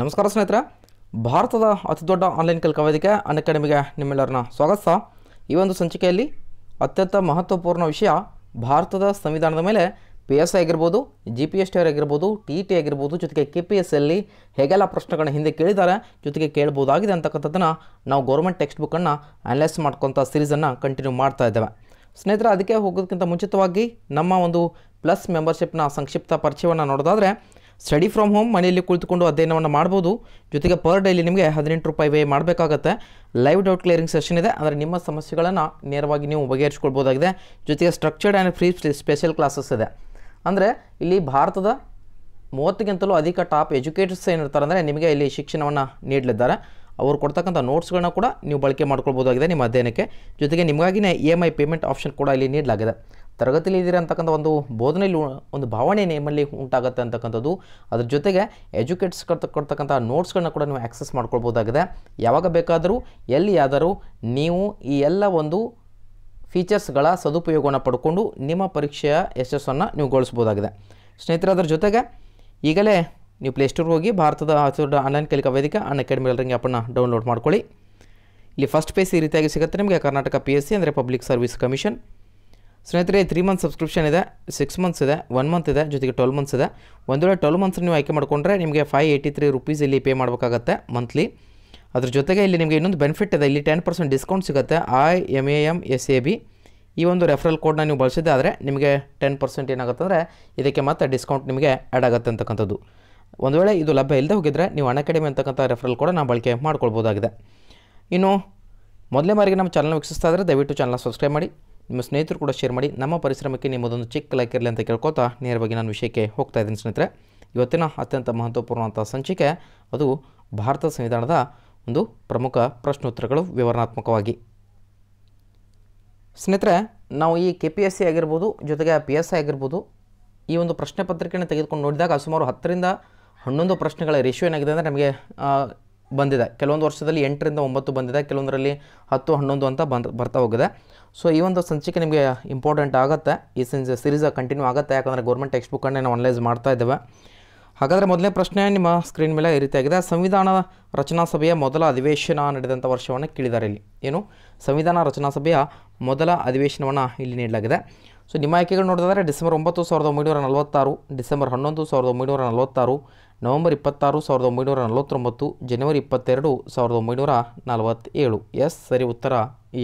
ನಮಸ್ಕಾರ ಸ್ನೇಹಿತರೆ ಭಾರತದ ಅತಿದೊಡ್ಡ ಆನ್ಲೈನ್ ಕಲಿಕಾ ವೇದಿಕೆ ಅನ್ಅಕಾಡೆಮಿಗೆ ನಿಮ್ಮೆಲ್ಲರನ್ನ ಸ್ವಾಗತ ಈ ಒಂದು ಸಂಚಿಕೆಯಲ್ಲಿ ಅತ್ಯಂತ ಮಹತ್ವಪೂರ್ಣ ವಿಷಯ ಭಾರತದ ಸಂವಿಧಾನದ ಮೇಲೆ ಪಿ ಎಸ್ ಐ ಆಗಿರ್ಬೋದು G P S T R ಆಗಿರ್ಬೋದು ಟಿ ಟಿ ಆಗಿರ್ಬೋದು ಜೊತೆಗೆ ಕೆ ಪಿ ಎಸ್ ಎಲ್ಲಿ ಹೇಗೆಲ್ಲ ಪ್ರಶ್ನೆಗಳನ್ನ ಹಿಂದೆ ಕೇಳಿದ್ದಾರೆ ಜೊತೆಗೆ ಕೇಳ್ಬೋದಾಗಿದೆ ಅಂತಕ್ಕಂಥದ್ದನ್ನು ನಾವು ಗೌರ್ಮೆಂಟ್ ಟೆಕ್ಸ್ಟ್ ಬುಕ್ಕನ್ನು ಅನಲೈಸ್ ಮಾಡ್ಕೊಂಥ ಸೀರೀಸನ್ನು ಕಂಟಿನ್ಯೂ ಮಾಡ್ತಾ ಇದ್ದೇವೆ ಸ್ನೇಹಿತರೆ ಅದಕ್ಕೆ ಹೋಗೋದಕ್ಕಿಂತ ಮುಂಚಿತವಾಗಿ ನಮ್ಮ ಒಂದು ಪ್ಲಸ್ ಮೆಂಬರ್ಶಿಪ್ನ ಸಂಕ್ಷಿಪ್ತ ಪರಿಚಯವನ್ನು ನೋಡೋದಾದರೆ ಸ್ಟಡಿ ಫ್ರಮ್ ಹೋಮ್ ಮನೆಯಲ್ಲಿ ಕುಳಿತುಕೊಂಡು ಅಧ್ಯಯನವನ್ನು ಮಾಡ್ಬೋದು ಜೊತೆಗೆ ಪರ್ ಡೈಲಿ ನಿಮಗೆ ಹದಿನೆಂಟು ರೂಪಾಯಿ ವೇ ಮಾಡಬೇಕಾಗತ್ತೆ ಲೈವ್ ಡೌಟ್ ಕ್ಲಿಯರಿಂಗ್ ಸೆಷನ್ ಇದೆ ಅಂದರೆ ನಿಮ್ಮ ಸಮಸ್ಯೆಗಳನ್ನು ನೇರವಾಗಿ ನೀವು ಬಗೆಹರಿಸ್ಕೊಳ್ಬೋದಾಗಿದೆ ಜೊತೆಗೆ structured and free special classes ಇದೆ ಅಂದರೆ ಇಲ್ಲಿ ಭಾರತದ ಮೂವತ್ತಿಗಿಂತಲೂ ಅಧಿಕ ಟಾಪ್ ಎಜುಕೇಟರ್ಸ್ ಏನಿರ್ತಾರೆ ಅಂದರೆ ನಿಮಗೆ ಇಲ್ಲಿ ಶಿಕ್ಷಣವನ್ನು ನೀಡಲಿದ್ದಾರೆ ಅವರು ಕೊಡ್ತಕ್ಕಂಥ ನೋಟ್ಸ್ಗಳನ್ನ ಕೂಡ ನೀವು ಬಳಕೆ ಮಾಡ್ಕೊಳ್ಬೋದಾಗಿದೆ ನಿಮ್ಮ ಅಧ್ಯಯನಕ್ಕೆ ಜೊತೆಗೆ ನಿಮಗಾಗಿನೇ E M I payment option ಕೂಡ ಇಲ್ಲಿ ನೀಡಲಾಗಿದೆ ತರಗತಿಯಲ್ಲಿ ಇದ್ದೀರ ಅಂತಕ್ಕಂಥ ಒಂದು ಬೋಧನೆಯಲ್ಲಿ ಒಂದು ಭಾವನೆ ನಿಮ್ಮಲ್ಲಿ ಉಂಟಾಗುತ್ತೆ ಅಂತಕ್ಕಂಥದ್ದು ಅದ್ರ ಜೊತೆಗೆ ಎಜುಕೇಟ್ಸ್ ಕೊಡ್ತಕ್ಕಂಥ ನೋಟ್ಸ್ಗಳನ್ನ ಕೂಡ ನೀವು ಆ್ಯಕ್ಸಸ್ ಮಾಡ್ಕೊಳ್ಬೋದಾಗಿದೆ ಯಾವಾಗ ಬೇಕಾದರೂ ಎಲ್ಲಿಯಾದರೂ ನೀವು ಈ ಎಲ್ಲ ಒಂದು ಫೀಚರ್ಸ್ಗಳ ಸದುಪಯೋಗವನ್ನು ಪಡ್ಕೊಂಡು ನಿಮ್ಮ ಪರೀಕ್ಷೆಯ ಯಶಸ್ಸನ್ನು ನೀವು ಗೊಳಿಸ್ಬೋದಾಗಿದೆ ಸ್ನೇಹಿತರೆ ಅದರ ಜೊತೆಗೆ ಈಗಲೇ ನೀವು ಪ್ಲೇಸ್ಟೋರ್ಗೆ ಹೋಗಿ ಭಾರತದ ಆನ್ಲೈನ್ ಕಲಿಕಾ ವೇದಿಕೆ ಅನ್ ಅಕಾಡೆಮಿ ಎಲ್ಲರಿಂಗ್ ಆ್ಯಪನ್ನು ಡೌನ್ಲೋಡ್ ಮಾಡ್ಕೊಳ್ಳಿ ಇಲ್ಲಿ ಫಸ್ಟ್ ಪೇಸ್ ಈ ರೀತಿಯಾಗಿ ಸಿಗುತ್ತೆ ನಿಮಗೆ ಕರ್ನಾಟಕ ಪಿ ಎಸ್ ಸಿ ಅಂದರೆ ಪಬ್ಲಿಕ್ ಸರ್ವಿಸ್ ಕಮಿಷನ್ ಸ್ನೇಹಿತರೆ ತ್ರೀ ಮಂತ್ ಸಬ್ಸ್ಕ್ರಿಪ್ಷನ್ ಇದೆ ಸಿಕ್ಸ್ ಮಂತ್ಸ್ ಇದೆ ಒನ್ ಮಂತ್ ಇದೆ ಜೊತೆಗೆ ಟ್ವೆಲ್ ಮಂತ್ಸ್ ಇದೆ ಒಂದು ವೇಳೆ ಟ್ವೆಲ್ ಮಂತ್ಸ್ ನೀವು ಆಯ್ಕೆ ಮಾಡಿಕೊಂಡ್ರೆ ನಿಮಗೆ ಫೈ ಏಯ್ಟಿ ತ್ರೀ ರುಪೀಸ್ ಇಲ್ಲಿ ಪೇ ಮಾಡಬೇಕಾಗತ್ತೆ ಮಂತ್ಲಿ ಅದ್ರ ಜೊತೆಗೆ ಇಲ್ಲಿ ನಿಮಗೆ ಇನ್ನೊಂದು ಬೆನಿಫಿಟ್ ಇದೆ ಇಲ್ಲಿ ಟೆನ್ ಪರ್ಸೆಂಟ್ ಡಿಸ್ಕೌಂಟ್ ಸಿಗುತ್ತೆ I M A M S A B ಈ ಒಂದು ರೆಫರಲ್ ಕೋಡ್ನ ನೀವು ಬಳಸಿದ್ದಾದರೆ ನಿಮಗೆ ಟೆನ್ ಪರ್ಸೆಂಟ್ ಏನಾಗುತ್ತೆ ಅಂದರೆ ಇದಕ್ಕೆ ಮತ್ತೆ ಡಿಸ್ಕೌಂಟ್ ನಿಮಗೆ ಆ್ಯಡ್ ಆಗುತ್ತೆ ಅಂತಕ್ಕಂಥದ್ದು ಒಂದು ವೇಳೆ ಇದು ಲಭ್ಯ ಇಲ್ಲದೆ ಹೋಗಿದ್ರೆ ನೀವು ಅಕಾಡೆಮಿ ಅಂತಕ್ಕಂಥ ರೆಫರಲ್ ಕೂಡ ನಾವು ಬಳಕೆ ಮಾಡ್ಕೊಳ್ಬೋದಾಗಿದೆ ಇನ್ನು ಮೊದಲೇ ಬಾರಿಗೆ ನಮ್ಮ ಚಾನಲ್ ವೀಕ್ಷಿಸ್ತಾ ಇದ್ದರೆ ದಯವಿಟ್ಟು ಚಾನಲ್ನ ಸಬ್ಸ್ಕ್ರೈಬ್ ಮಾಡಿ ನಿಮ್ಮ ಸ್ನೇಹಿತರು ಕೂಡ ಶೇರ್ ಮಾಡಿ ನಮ್ಮ ಪರಿಶ್ರಮಕ್ಕೆ ನಿಮ್ಮದೊಂದು ಚಿಕ್ಕ ಲೈಕ್ ಇರಲಿ ಅಂತ ಕೇಳ್ಕೊತಾ ನೇರವಾಗಿ ನಾನು ವಿಷಯಕ್ಕೆ ಹೋಗ್ತಾ ಇದ್ದೀನಿ ಸ್ನೇಹಿತರೆ ಇವತ್ತಿನ ಅತ್ಯಂತ ಮಹತ್ವಪೂರ್ಣವಂಥ ಸಂಚಿಕೆ ಅದು ಭಾರತ ಸಂವಿಧಾನದ ಒಂದು ಪ್ರಮುಖ ಪ್ರಶ್ನೋತ್ತರಗಳು ವಿವರಣಾತ್ಮಕವಾಗಿ ಸ್ನೇಹಿತರೆ ನಾವು ಈ ಕೆ ಪಿ ಎಸ್ ಸಿ ಆಗಿರ್ಬೋದು ಜೊತೆಗೆ ಪಿ ಎಸ್ ಐ ಆಗಿರ್ಬೋದು ಈ ಒಂದು ಪ್ರಶ್ನೆ ಪತ್ರಿಕೆಯನ್ನು ತೆಗೆದುಕೊಂಡು ನೋಡಿದಾಗ ಸುಮಾರು ಹತ್ತರಿಂದ ಹನ್ನೊಂದು ಪ್ರಶ್ನೆಗಳ ರೇಷ್ಯೋ ಏನಾಗಿದೆ ಅಂದರೆ ನಮಗೆ ಬಂದಿದೆ ಕೆಲವೊಂದು ವರ್ಷದಲ್ಲಿ ಎಂಟರಿಂದ ಒಂಬತ್ತು ಬಂದಿದೆ ಕೆಲವೊಂದರಲ್ಲಿ ಹತ್ತು ಹನ್ನೊಂದು ಅಂತ ಬಂದು ಬರ್ತಾ ಹೋಗಿದೆ ಸೊ ಈ ಒಂದು ಸಂಚಿಕೆ ನಿಮಗೆ ಇಂಪಾರ್ಟೆಂಟ್ ಆಗುತ್ತೆ ಈ ಸಂಜೆ ಸೀರೀಸ್ ಕಂಟಿನ್ಯೂ ಆಗುತ್ತೆ ಯಾಕಂದರೆ ಗೌರ್ಮೆಂಟ್ ಟೆಕ್ಸ್ಟ್ ಬುಕ್ಕನ್ನು ನಾವು ಅನಲೈಸ್ ಮಾಡ್ತಾ ಇದ್ದೇವೆ ಹಾಗಾದರೆ ಮೊದಲನೇ ಪ್ರಶ್ನೆ ನಿಮ್ಮ ಸ್ಕ್ರೀನ್ ಮೇಲೆ ಈ ರೀತಿಯಾಗಿದೆ ಸಂವಿಧಾನ ರಚನಾ ಸಭೆಯ ಮೊದಲ ಅಧಿವೇಶನ ನಡೆದಂಥ ವರ್ಷವನ್ನು ಕೇಳಿದ್ದಾರೆ ಇಲ್ಲಿ ಏನು ಸಂವಿಧಾನ ರಚನಾ ಸಭೆಯ ಮೊದಲ ಅಧಿವೇಶನವನ್ನು ಇಲ್ಲಿ ನೀಡಲಾಗಿದೆ ಸೊ ನಿಮ್ಮ ಆಯ್ಕೆಗಳು ನೋಡಿದ್ರೆ ಡಿಸೆಂಬರ್ ಒಂಬತ್ತು ಸಾವಿರದ ಒಂಬೈನೂರ ನಲವತ್ತಾರು ಡಿಸೆಂಬರ್ ಹನ್ನೊಂದು ಸಾವಿರದ ಒಂಬೈನೂರ ನಲವತ್ತಾರು ನವೆಂಬರ್ ಇಪ್ಪತ್ತಾರು ಸಾವಿರದ ಒಂಬೈನೂರ ನಲವತ್ತೊಂಬತ್ತು ಜನವರಿ ಇಪ್ಪತ್ತೆರಡು ಸಾವಿರದ ಒಂಬೈನೂರ ನಲವತ್ತೇಳು ಎಸ್ ಸರಿ ಉತ್ತರ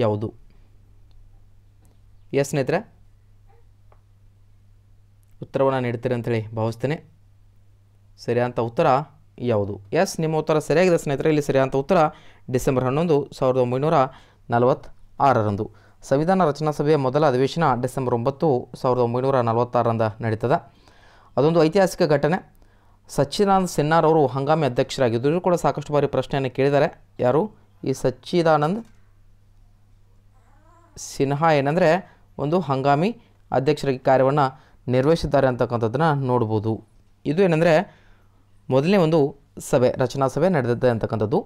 ಯಾವುದು ಎಸ್ ಸ್ನೇಹಿತರೆ ಉತ್ತರವನ್ನು ನೀಡ್ತೀರಿ ಅಂಥೇಳಿ ಭಾವಿಸ್ತೇನೆ ಸರಿಯಾದಂಥ ಉತ್ತರ ಯಾವುದು ಎಸ್ ನಿಮ್ಮ ಉತ್ತರ ಸರಿಯಾಗಿದೆ ಸ್ನೇಹಿತರೆ ಇಲ್ಲಿ ಸರಿಯಾದಂಥ ಉತ್ತರ ಡಿಸೆಂಬರ್ ಹನ್ನೊಂದು ಸಾವಿರದ ಒಂಬೈನೂರ ನಲವತ್ತಾರರಂದು ಸಂವಿಧಾನ ರಚನಾ ಸಭೆಯ ಮೊದಲ ಅಧಿವೇಶನ ಡಿಸೆಂಬರ್ ಒಂಬತ್ತು ಸಾವಿರದ ಒಂಬೈನೂರ ನಲವತ್ತಾರರಿಂದ ನಡೀತದೆ ಅದೊಂದು ಐತಿಹಾಸಿಕ ಘಟನೆ ಸಚ್ಚಿದಾನಂದ ಸಿನ್ನಾರ್ ಅವರು ಹಂಗಾಮಿ ಅಧ್ಯಕ್ಷರಾಗಿದ್ದರು ಕೂಡ ಸಾಕಷ್ಟು ಬಾರಿ ಪ್ರಶ್ನೆಯನ್ನು ಕೇಳಿದ್ದಾರೆ ಯಾರು ಈ ಸಚ್ಚಿದಾನಂದ್ ಸಿನ್ಹಾ ಏನಂದರೆ ಒಂದು ಹಂಗಾಮಿ ಅಧ್ಯಕ್ಷರಾಗಿ ಕಾರ್ಯವನ್ನು ನಿರ್ವಹಿಸಿದ್ದಾರೆ ಅಂತಕ್ಕಂಥದ್ದನ್ನು ನೋಡ್ಬೋದು ಇದು ಏನಂದರೆ ಮೊದಲನೇ ಒಂದು ಸಭೆ ರಚನಾ ಸಭೆ ನಡೆದಿದೆ ಅಂತಕ್ಕಂಥದ್ದು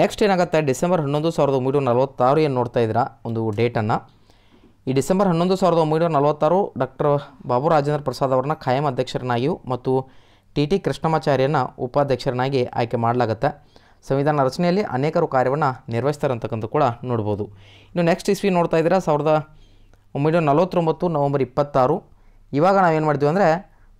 ನೆಕ್ಸ್ಟ್ ಏನಾಗುತ್ತೆ ಡಿಸೆಂಬರ್ ಹನ್ನೊಂದು ಸಾವಿರದ ಒಂಬೈನೂರ ನಲವತ್ತಾರು ಏನು ನೋಡ್ತಾ ಇದ್ದೀರಾ ಒಂದು ಡೇಟನ್ನು ಈ ಡಿಸೆಂಬರ್ ಹನ್ನೊಂದು ಸಾವಿರದ ಒಂಬೈನೂರ ನಲವತ್ತಾರು ಡಾಕ್ಟರ್ ಬಾಬು ರಾಜೇಂದ್ರ ಪ್ರಸಾದ್ ಅವರನ್ನ ಖಾಯಂ ಅಧ್ಯಕ್ಷರನ್ನಾಗಿಯೂ ಮತ್ತು ಟಿ ಟಿ ಕೃಷ್ಣಮಾಚಾರ್ಯನ ಉಪಾಧ್ಯಕ್ಷರನ್ನಾಗಿ ಆಯ್ಕೆ ಮಾಡಲಾಗತ್ತೆ ಸಂವಿಧಾನ ರಚನೆಯಲ್ಲಿ ಅನೇಕರು ಕಾರ್ಯವನ್ನು ನಿರ್ವಹಿಸ್ತಾರೆ ಅಂತಕ್ಕಂಥ ಕೂಡ ನೋಡ್ಬೋದು ಇನ್ನು ನೆಕ್ಸ್ಟ್ ಇಸ್ವಿ ನೋಡ್ತಾ ಇದ್ದೀರಾ ಸಾವಿರದ ಒಂಬೈನೂರ ನಲವತ್ತೊಂಬತ್ತು ನವಂಬರ್ ಇಪ್ಪತ್ತಾರು ಇವಾಗ ಏನು ಮಾಡ್ತೀವಿ ಅಂದರೆ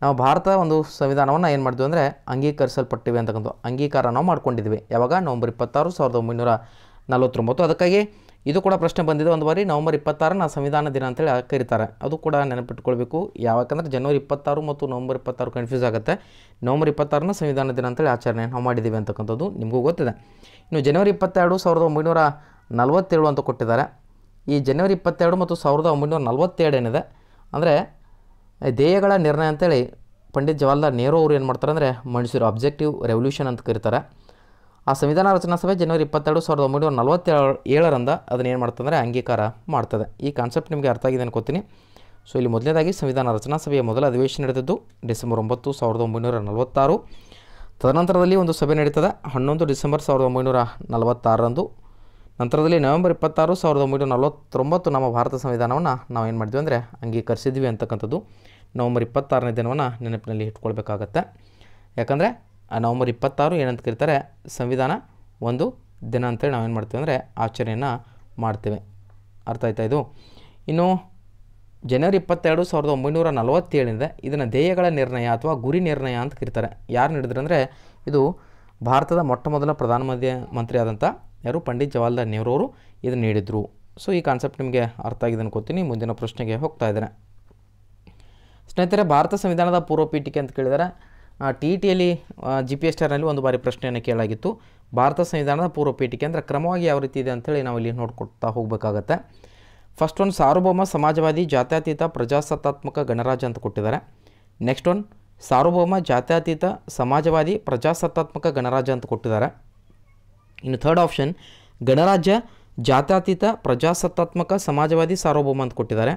ನಾವು ಭಾರತ ಒಂದು ಸಂವಿಧಾನವನ್ನು ಏನು ಮಾಡಿದ್ವಿ ಅಂದರೆ ಅಂಗೀಕರಿಸಲ್ಪಟ್ಟಿವೆ ಅಂತಕ್ಕಂಥ ಅಂಗೀಕಾರ ನಾವು ಮಾಡ್ಕೊಂಡಿದ್ವಿ ಯಾವಾಗ ನವಂಬರ್ ಇಪ್ಪತ್ತಾರು ಸಾವಿರದ ಒಂಬೈನೂರ ನಲವತ್ತೊಂಬತ್ತು ಅದಕ್ಕಾಗಿ ಇದು ಕೂಡ ಪ್ರಶ್ನೆ ಬಂದಿದೆ ಒಂದು ಬಾರಿ ನವಂಬರ್ ಇಪ್ಪತ್ತಾರನ್ನ ಸಂವಿಧಾನ ದಿನ ಅಂತೇಳಿ ಕರೀತಾರೆ ಅದು ಕೂಡ ನೆನಪಿಟ್ಕೊಳ್ಬೇಕು ಯಾಕಂದರೆ ಜನವರಿ ಇಪ್ಪತ್ತಾರು ಮತ್ತು ನವಂಬರ್ ಇಪ್ಪತ್ತಾರು ಕನ್ಫ್ಯೂಸ್ ಆಗುತ್ತೆ ನವಂಬರ್ ಇಪ್ಪತ್ತಾರನ್ನ ಸಂವಿಧಾನ ದಿನ ಅಂತೇಳಿ ಆಚರಣೆ ನಾವು ಮಾಡಿದ್ದೀವಿ ಅಂತಕ್ಕಂಥದ್ದು ನಿಮಗೂ ಗೊತ್ತಿದೆ ಇನ್ನು ಜನವರಿ ಇಪ್ಪತ್ತೆರಡು ಸಾವಿರದ ಒಂಬೈನೂರ ನಲವತ್ತೇಳು ಅಂತ ಕೊಟ್ಟಿದ್ದಾರೆ ಈ ಜನವರಿ ಇಪ್ಪತ್ತೆರಡು ಮತ್ತು ಸಾವಿರದ ಒಂಬೈನೂರ ನಲವತ್ತೇಳು ಏನಿದೆ ಅಂದರೆ ಧ್ಯೇಯಗಳ ನಿರ್ಣಯ ಅಂತೇಳಿ ಪಂಡಿತ್ ಜವಾಹರ್ಲಾಲ್ ನೆಹರು ಅವರು ಏನು ಮಾಡ್ತಾರೆ ಅಂದರೆ ಮಂಡಿಸಿರೋ ಅಬ್ಜೆಕ್ಟಿವ್ ರೆವಲ್ಯೂಷನ್ ಅಂತ ಕರೀತಾರೆ ಆ ಸಂವಿಧಾನ ರಚನಾ ಸಭೆ ಜನವರಿ ಇಪ್ಪತ್ತೆರಡು ಸಾವಿರದ ಒಂಬೈನೂರ ನಲವತ್ತೇಳು ಏಳರಿಂದ ಅದನ್ನು ಏನು ಅಂದರೆ ಅಂಗೀಕಾರ ಮಾಡ್ತದೆ ಈ ಕಾನ್ಸೆಪ್ಟ್ ನಿಮಗೆ ಅರ್ಥ ಆಗಿದೆ ಅನ್ಕೋತೀನಿ ಸೊ ಇಲ್ಲಿ ಮೊದಲನೇದಾಗಿ ಸಂವಿಧಾನ ರಚನಾ ಸಭೆಯ ಮೊದಲ ಅಧಿವೇಶನ ನಡೆದದ್ದು ಡಿಸೆಂಬರ್ ಒಂಬತ್ತು ಸಾವಿರದ ಒಂಬೈನೂರ ನಲವತ್ತಾರು ತದನಂತರದಲ್ಲಿ ಒಂದು ಸಭೆ ನಡೀತದೆ ಹನ್ನೊಂದು ಡಿಸೆಂಬರ್ ಸಾವಿರದ ಒಂಬೈನೂರ ನಲವತ್ತಾರರಂದು ನಂತರದಲ್ಲಿ ನವೆಂಬರ್ ಇಪ್ಪತ್ತಾರು ಸಾವಿರದ ಒಂಬೈನೂರ ನಲವತ್ತೊಂಬತ್ತು ನಮ್ಮ ಭಾರತ ಸಂವಿಧಾನವನ್ನು ನಾವು ಏನು ಮಾಡಿದ್ವಿ ಅಂದರೆ ಅಂಗೀಕರಿಸಿದ್ವಿ ಅಂತಕ್ಕಂಥದ್ದು ನವಂಬರ್ ಇಪ್ಪತ್ತಾರನೇ ದಿನವನ್ನು ನೆನಪಿನಲ್ಲಿ ಇಟ್ಕೊಳ್ಬೇಕಾಗತ್ತೆ ಯಾಕಂದರೆ ನವಂಬರ್ ಇಪ್ಪತ್ತಾರು ಏನಂತ ಕರೀತಾರೆ ಸಂವಿಧಾನ ಒಂದು ದಿನ ಅಂತೇಳಿ ನಾವೇನು ಮಾಡ್ತೀವಿ ಅಂದರೆ ಆಚರಣೆಯನ್ನು ಮಾಡ್ತೇವೆ ಅರ್ಥ ಆಯ್ತಾ ಇದು ಇನ್ನು ಜನವರಿ ಇಪ್ಪತ್ತೆರಡು ಸಾವಿರದ ಒಂಬೈನೂರ ನಲವತ್ತೇಳಿಂದ ಇದನ್ನು ಧ್ಯೇಯಗಳ ನಿರ್ಣಯ ಅಥವಾ ಗುರಿ ನಿರ್ಣಯ ಅಂತ ಕರೀತಾರೆ ಯಾರು ನೀಡಿದ್ರು ಅಂದರೆ ಇದು ಭಾರತದ ಮೊಟ್ಟ ಮೊದಲ ಪ್ರಧಾನಮಂತ್ರಿ ಮಂತ್ರಿ ಆದಂಥ ಯಾರು ಪಂಡಿತ್ ಜವಾಹರ್ಲಾಲ್ ನೆಹರು ಅವರು ಇದನ್ನು ನೀಡಿದರು ಸೊ ಈ ಕಾನ್ಸೆಪ್ಟ್ ನಿಮಗೆ ಅರ್ಥ ಆಗಿದೆ ಅನ್ಕೋತೀನಿ ಮುಂದಿನ ಪ್ರಶ್ನೆಗೆ ಹೋಗ್ತಾ ಇದ್ದೇನೆ ಸ್ನೇಹಿತರೆ ಭಾರತ ಸಂವಿಧಾನದ ಪೂರ್ವ ಪೀಠಿಕೆ ಅಂತ ಕೇಳಿದರೆ ಟಿ ಟಿಯಲ್ಲಿ ಜಿ ಪಿ ಎಸ್ ಟರ್ನಲ್ಲಿ ಒಂದು ಬಾರಿ ಪ್ರಶ್ನೆಯನ್ನು ಕೇಳಾಗಿತ್ತು ಭಾರತ ಸಂವಿಧಾನದ ಪೂರ್ವ ಪೀಠಿಕೆ ಅಂದರೆ ಕ್ರಮವಾಗಿ ಯಾವ ರೀತಿ ಇದೆ ಅಂತೇಳಿ ನಾವು ಇಲ್ಲಿ ನೋಡ್ಕೊಳ್ತಾ ಹೋಗಬೇಕಾಗತ್ತೆ ಫಸ್ಟ್ ಒಂದು ಸಾರ್ವಭೌಮ ಸಮಾಜವಾದಿ ಜಾತ್ಯತೀತ ಪ್ರಜಾಸತ್ತಾತ್ಮಕ ಗಣರಾಜ್ಯ ಅಂತ ಕೊಟ್ಟಿದ್ದಾರೆ ನೆಕ್ಸ್ಟ್ ಒಂದು ಸಾರ್ವಭೌಮ ಜಾತ್ಯತೀತ ಸಮಾಜವಾದಿ ಪ್ರಜಾಸತ್ತಾತ್ಮಕ ಗಣರಾಜ್ಯ ಅಂತ ಕೊಟ್ಟಿದ್ದಾರೆ ಇನ್ನು ಥರ್ಡ್ ಆಪ್ಷನ್ ಗಣರಾಜ್ಯ ಜಾತ್ಯತೀತ ಪ್ರಜಾಸತ್ತಾತ್ಮಕ ಸಮಾಜವಾದಿ ಸಾರ್ವಭೌಮ ಅಂತ ಕೊಟ್ಟಿದ್ದಾರೆ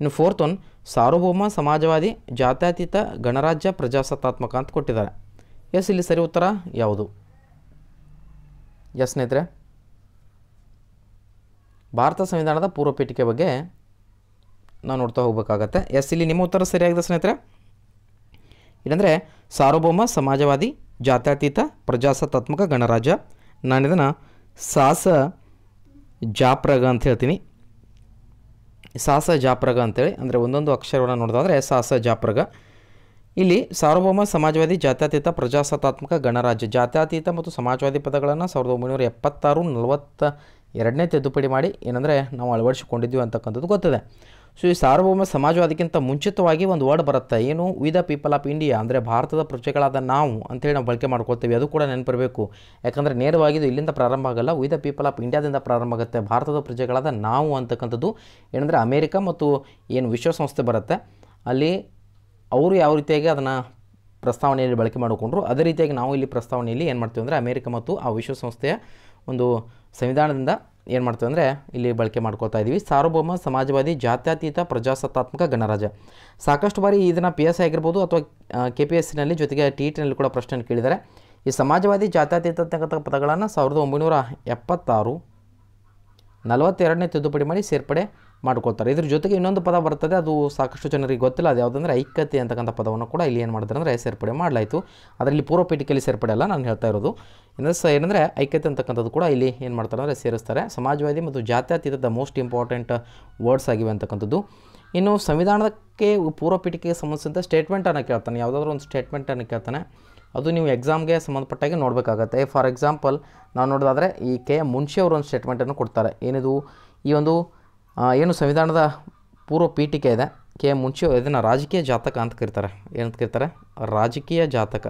ಇನ್ನು ಫೋರ್ತ್ ಒನ್ ಸಾರ್ವಭೌಮ ಸಮಾಜವಾದಿ ಜಾತ್ಯತೀತ ಗಣರಾಜ್ಯ ಪ್ರಜಾಸತ್ತಾತ್ಮಕ ಅಂತ ಕೊಟ್ಟಿದ್ದಾರೆ ಎಸ್ ಇಲ್ಲಿ ಸರಿ ಉತ್ತರ ಯಾವುದು ಎಸ್ ಸ್ನೇಹಿತರೆ ಭಾರತ ಸಂವಿಧಾನದ ಪೂರ್ವಪೀಠಿಕೆ ಬಗ್ಗೆ ನಾವು ನೋಡ್ತಾ ಹೋಗಬೇಕಾಗತ್ತೆ ಎಸ್ ಇಲ್ಲಿ ನಿಮ್ಮ ಉತ್ತರ ಸರಿಯಾಗಿದೆ ಸ್ನೇಹಿತರೆ ಇಲ್ಲಂದರೆ ಸಾರ್ವಭೌಮ ಸಮಾಜವಾದಿ ಜಾತ್ಯತೀತ ಪ್ರಜಾಸತ್ತಾತ್ಮಕ ಗಣರಾಜ್ಯ ನಾನು ಸಾಸ ಜಾಪ್ರಗ ಅಂತ ಹೇಳ್ತೀನಿ ಸಾಸ ಜಾಪ್ರಗ ಅಂತೇಳಿ ಅಂದರೆ ಒಂದೊಂದು ಅಕ್ಷರವನ್ನು ನೋಡೋದಾದರೆ ಸಾಸ ಜಾಪ್ರಗ ಇಲ್ಲಿ ಸಾರ್ವಭೌಮ ಸಮಾಜವಾದಿ ಜಾತ್ಯತೀತ ಪ್ರಜಾಸತ್ತಾತ್ಮಕ ಗಣರಾಜ್ಯ ಜಾತ್ಯತೀತ ಮತ್ತು ಸಮಾಜವಾದಿ ಪದಗಳನ್ನು ಸಾವಿರದ ಒಂಬೈನೂರ ಎಪ್ಪತ್ತಾರು ನಲವತ್ತ ಎರಡನೇ ತಿದ್ದುಪಡಿ ಮಾಡಿ ಏನಂದರೆ ನಾವು ಅಳವಡಿಸಿಕೊಂಡಿದ್ದೀವಿ ಅಂತಕ್ಕಂಥದ್ದು ಗೊತ್ತಿದೆ ಸೊ ಈ ಸಾರ್ವಭೌಮ ಸಮಾಜವಾದಕ್ಕಿಂತ ಮುಂಚಿತವಾಗಿ ಒಂದು ವರ್ಡ್ ಬರುತ್ತೆ ಏನು we the people of India ಅಂದರೆ ಭಾರತದ ಪ್ರಜೆಗಳಾದ ನಾವು ಅಂತೇಳಿ ನಾವು ಬಳಕೆ ಮಾಡ್ಕೊಳ್ತೀವಿ ಅದು ಕೂಡ ನೆನಪಿರಬೇಕು ಯಾಕಂದರೆ ನೇರವಾಗಿ ಇದು ಇಲ್ಲಿಂದ ಪ್ರಾರಂಭ ಆಗಲ್ಲ ವಿ ದ ಪೀಪಲ್ ಆಫ್ ಇಂಡಿಯಾದಿಂದ ಪ್ರಾರಂಭ ಆಗುತ್ತೆ ಭಾರತದ ಪ್ರಜೆಗಳಾದ ನಾವು ಅಂತಕ್ಕಂಥದ್ದು ಏನಂದರೆ ಅಮೇರಿಕ ಮತ್ತು ಏನು ವಿಶ್ವಸಂಸ್ಥೆ ಬರುತ್ತೆ ಅಲ್ಲಿ ಅವರು ಯಾವ ರೀತಿಯಾಗಿ ಅದನ್ನು ಪ್ರಸ್ತಾವನೆಯಲ್ಲಿ ಬಳಕೆ ಮಾಡಿಕೊಂಡ್ರು ಅದೇ ರೀತಿಯಾಗಿ ನಾವು ಇಲ್ಲಿ ಪ್ರಸ್ತಾವನೆಯಲ್ಲಿ ಏನು ಮಾಡ್ತೀವಿ ಅಂದರೆ ಅಮೇರಿಕ ಮತ್ತು ಆ ವಿಶ್ವಸಂಸ್ಥೆಯ ಒಂದು ಸಂವಿಧಾನದಿಂದ ಏನು ಮಾಡ್ತೀವಿ ಅಂದರೆ ಇಲ್ಲಿ ಬಳಕೆ ಮಾಡ್ಕೊಳ್ತಾ ಇದ್ದೀವಿ ಸಾರ್ವಭೌಮ ಸಮಾಜವಾದಿ ಜಾತ್ಯತೀತ ಪ್ರಜಾಸತ್ತಾತ್ಮಕ ಗಣರಾಜ್ಯ ಸಾಕಷ್ಟು ಬಾರಿ ಇದನ್ನು ಪಿ ಎಸ್ ಆಗಿರ್ಬೋದು ಅಥವಾ ಕೆ ಪಿ ಎಸ್ ಸಿನಲ್ಲಿ ಜೊತೆಗೆ ಟಿ ಟಿನಲ್ಲಿ ಕೂಡ ಪ್ರಶ್ನೆ ಕೇಳಿದ್ದಾರೆ ಈ ಸಮಾಜವಾದಿ ಜಾತ್ಯತೀತ ಪದಗಳನ್ನು ಸಾವಿರದ ಒಂಬೈನೂರ ಎಪ್ಪತ್ತಾರು ನಲವತ್ತೆರಡನೇ ತಿದ್ದುಪಡಿ ಮಾಡಿ ಸೇರ್ಪಡೆ ಮಾಡ್ಕೊಳ್ತಾರೆ ಇದ್ರ ಜೊತೆಗೆ ಇನ್ನೊಂದು ಪದ ಬರ್ತದೆ ಅದು ಸಾಕಷ್ಟು ಜನರಿಗೆ ಗೊತ್ತಿಲ್ಲ ಅದು ಯಾವುದಂದ್ರೆ ಐಕ್ಯತೆ ಅಂತಕ್ಕಂಥ ಪದವನ್ನು ಕೂಡ ಇಲ್ಲಿ ಏನು ಮಾಡ್ತಾರೆ ಅಂದರೆ ಸೇರ್ಪಡೆ ಮಾಡಲಾಯಿತು ಅದರಲ್ಲಿ ಪೂರ್ವ ಸೇರ್ಪಡೆ ಅಲ್ಲ ನಾನು ಹೇಳ್ತಾ ಇರೋದು ಇನ್ನೊಂದು ಸಹ ಏನಂದರೆ ಐಕ್ಯತೆ ಅಂತಕ್ಕಂಥದ್ದು ಕೂಡ ಇಲ್ಲಿ ಏನು ಮಾಡ್ತಾರೆ ಅಂದರೆ ಸೇರಿಸ್ತಾರೆ ಸಮಾಜವಾದಿ ಮತ್ತು ಜಾತ್ಯತೀತದ ಮೋಸ್ಟ್ ಇಂಪಾರ್ಟೆಂಟ್ ವರ್ಡ್ಸ್ ಆಗಿವೆ ಅಂತಕ್ಕಂಥದ್ದು ಇನ್ನು ಸಂವಿಧಾನಕ್ಕೆ ಪೂರ್ವಪೀಠಿಕೆಗೆ ಸಂಬಂಧಿಸಿದಂಥ ಸ್ಟೇಟ್ಮೆಂಟನ್ನು ಕೇಳ್ತಾನೆ ಯಾವುದಾದ್ರೂ ಒಂದು ಸ್ಟೇಟ್ಮೆಂಟನ್ನು ಕೇಳ್ತಾನೆ ಅದು ನೀವು ಎಕ್ಸಾಮ್ಗೆ ಸಂಬಂಧಪಟ್ಟಾಗೆ ನೋಡಬೇಕಾಗತ್ತೆ ಫಾರ್ ಎಕ್ಸಾಂಪಲ್ ನಾವು ನೋಡೋದಾದ್ರೆ ಈ ಕೆ ಮುನ್ಷಿ ಅವರು ಒಂದು ಸ್ಟೇಟ್ಮೆಂಟನ್ನು ಕೊಡ್ತಾರೆ ಏನಿದು ಈ ಒಂದು ಏನು ಸಂವಿಧಾನದ ಪೂರ್ವ ಪೀಠಿಕೆ ಇದೆ ಕೆ ಮುಂಚೆ ಇದನ್ನು ರಾಜಕೀಯ ಜಾತಕ ಅಂತ ಕರೀತಾರೆ ಏನಂತ ಕರೀತಾರೆ ರಾಜಕೀಯ ಜಾತಕ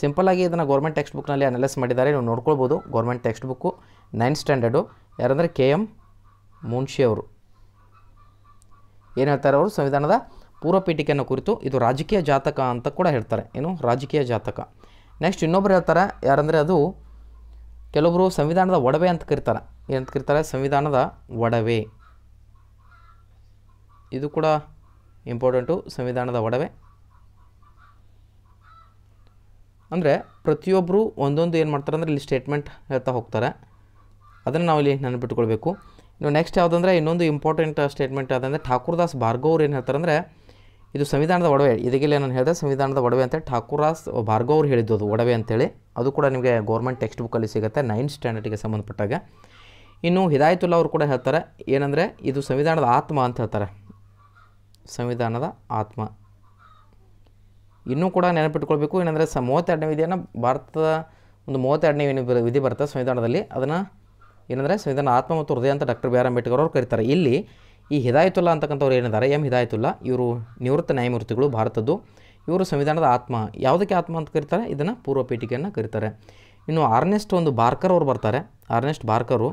ಸಿಂಪಲಾಗಿ ಇದನ್ನು ಗೌರ್ಮೆಂಟ್ ಟೆಕ್ಸ್ಟ್ ಬುಕ್ನಲ್ಲಿ ಅನಲೈಸ್ ಮಾಡಿದ್ದಾರೆ ನೀವು ನೋಡ್ಕೊಳ್ಬೋದು government text book nine standard ಯಾರಂದರೆ ಕೆ ಎಮ್ ಮುನ್ಷಿಯವರು ಏನು ಹೇಳ್ತಾರೆ ಅವರು ಸಂವಿಧಾನದ ಪೂರ್ವ ಪೀಠಿಕೆಯನ್ನು ಕುರಿತು ಇದು ರಾಜಕೀಯ ಜಾತಕ ಅಂತ ಕೂಡ ಹೇಳ್ತಾರೆ ಏನು ರಾಜಕೀಯ ಜಾತಕ ನೆಕ್ಸ್ಟ್ ಇನ್ನೊಬ್ಬರು ಹೇಳ್ತಾರೆ ಯಾರಂದರೆ ಅದು ಕೆಲವೊಬ್ಬರು ಸಂವಿಧಾನದ ಒಡವೆ ಅಂತ ಕರೀತಾರೆ ಏನಂತ ಕರೀತಾರೆ ಸಂವಿಧಾನದ ಒಡವೆ ಇದು ಕೂಡ ಇಂಪಾರ್ಟೆಂಟು ಸಂವಿಧಾನದ ಒಡವೆ ಅಂದರೆ ಪ್ರತಿಯೊಬ್ಬರು ಒಂದೊಂದು ಏನು ಮಾಡ್ತಾರೆ ಅಂದರೆ ಇಲ್ಲಿ ಸ್ಟೇಟ್ಮೆಂಟ್ ಹೇಳ್ತಾ ಹೋಗ್ತಾರೆ ಅದನ್ನು ನಾವು ಇಲ್ಲಿ ನೆನಪಿಟ್ಕೊಳ್ಬೇಕು ಇನ್ನು ನೆಕ್ಸ್ಟ್ ಯಾವುದಂದ್ರೆ ಇನ್ನೊಂದು ಇಂಪಾರ್ಟೆಂಟ್ ಸ್ಟೇಟ್ಮೆಂಟ್ ಯಾವುದಂದ್ರೆ ಠಾಕೂರ್ದಾಸ್ ಭಾರ್ಗವ್ರು ಏನು ಹೇಳ್ತಾರೆ ಅಂದರೆ ಇದು ಸಂವಿಧಾನದ ಒಡವೆ ಇದಕ್ಕೆಲ್ಲ ನಾನು ಹೇಳಿದೆ ಸಂವಿಧಾನದ ಒಡವೆ ಅಂತೇಳಿ ಠಾಕೂರಾಸ್ ಭಾರ್ಗವ್ ಅವರು ಹೇಳಿದ್ದು ಅದು ಒಡವೆ ಅಂತೇಳಿ ಅದು ಕೂಡ ನಿಮಗೆ ಗೌರ್ಮೆಂಟ್ ಟೆಕ್ಸ್ಟ್ ಬುಕ್ಕಲ್ಲಿ ಸಿಗುತ್ತೆ ನೈನ್ ಸ್ಟ್ಯಾಂಡರ್ಡ್ಗೆ ಸಂಬಂಧಪಟ್ಟಾಗ ಇನ್ನು ಹಿದಾಯತುಲ್ಲ ಅವರು ಕೂಡ ಹೇಳ್ತಾರೆ ಏನಂದರೆ ಇದು ಸಂವಿಧಾನದ ಆತ್ಮ ಅಂತ ಹೇಳ್ತಾರೆ ಸಂವಿಧಾನದ ಆತ್ಮ ಇನ್ನೂ ಕೂಡ ನೆನಪಿಟ್ಕೊಳ್ಬೇಕು ಏನಂದರೆ ಸ ಮೂವತ್ತೆರಡನೇ ವಿಧಿಯನ್ನು ಭಾರತದ ಒಂದು ಮೂವತ್ತೆರಡನೇ ವಿಧಿ ಬರುತ್ತೆ ಸಂವಿಧಾನದಲ್ಲಿ ಅದನ್ನು ಏನಂದರೆ ಸಂವಿಧಾನ ಆತ್ಮ ಮತ್ತು ಹೃದಯ ಅಂತ ಡಾಕ್ಟರ್ ಬಿ ಆರ್ ಅಂಬೇಡ್ಕರ್ ಅವರು ಕರೀತಾರೆ ಇಲ್ಲಿ ಈ ಹಿದಾಯತುಲ್ಲಾ ಅಂತಕ್ಕಂಥವ್ರು ಏನಿದ್ದಾರೆ ಎಂ ಹಿದಾಯತುಲ್ಲಾ ಇವರು ನಿವೃತ್ತ ನ್ಯಾಯಮೂರ್ತಿಗಳು ಭಾರತದ್ದು ಇವರು ಸಂವಿಧಾನದ ಆತ್ಮ ಯಾವುದಕ್ಕೆ ಆತ್ಮ ಅಂತ ಕರೀತಾರೆ ಇದನ್ನು ಪೀಠಿಕೆಯನ್ನು ಕರೀತಾರೆ ಇನ್ನು ಆರ್ನೆಸ್ಟ್ ಒಂದು ಬಾರ್ಕರ್ ಅವರು ಬರ್ತಾರೆ ಆರ್ನೆಸ್ಟ್ ಬಾರ್ಕರು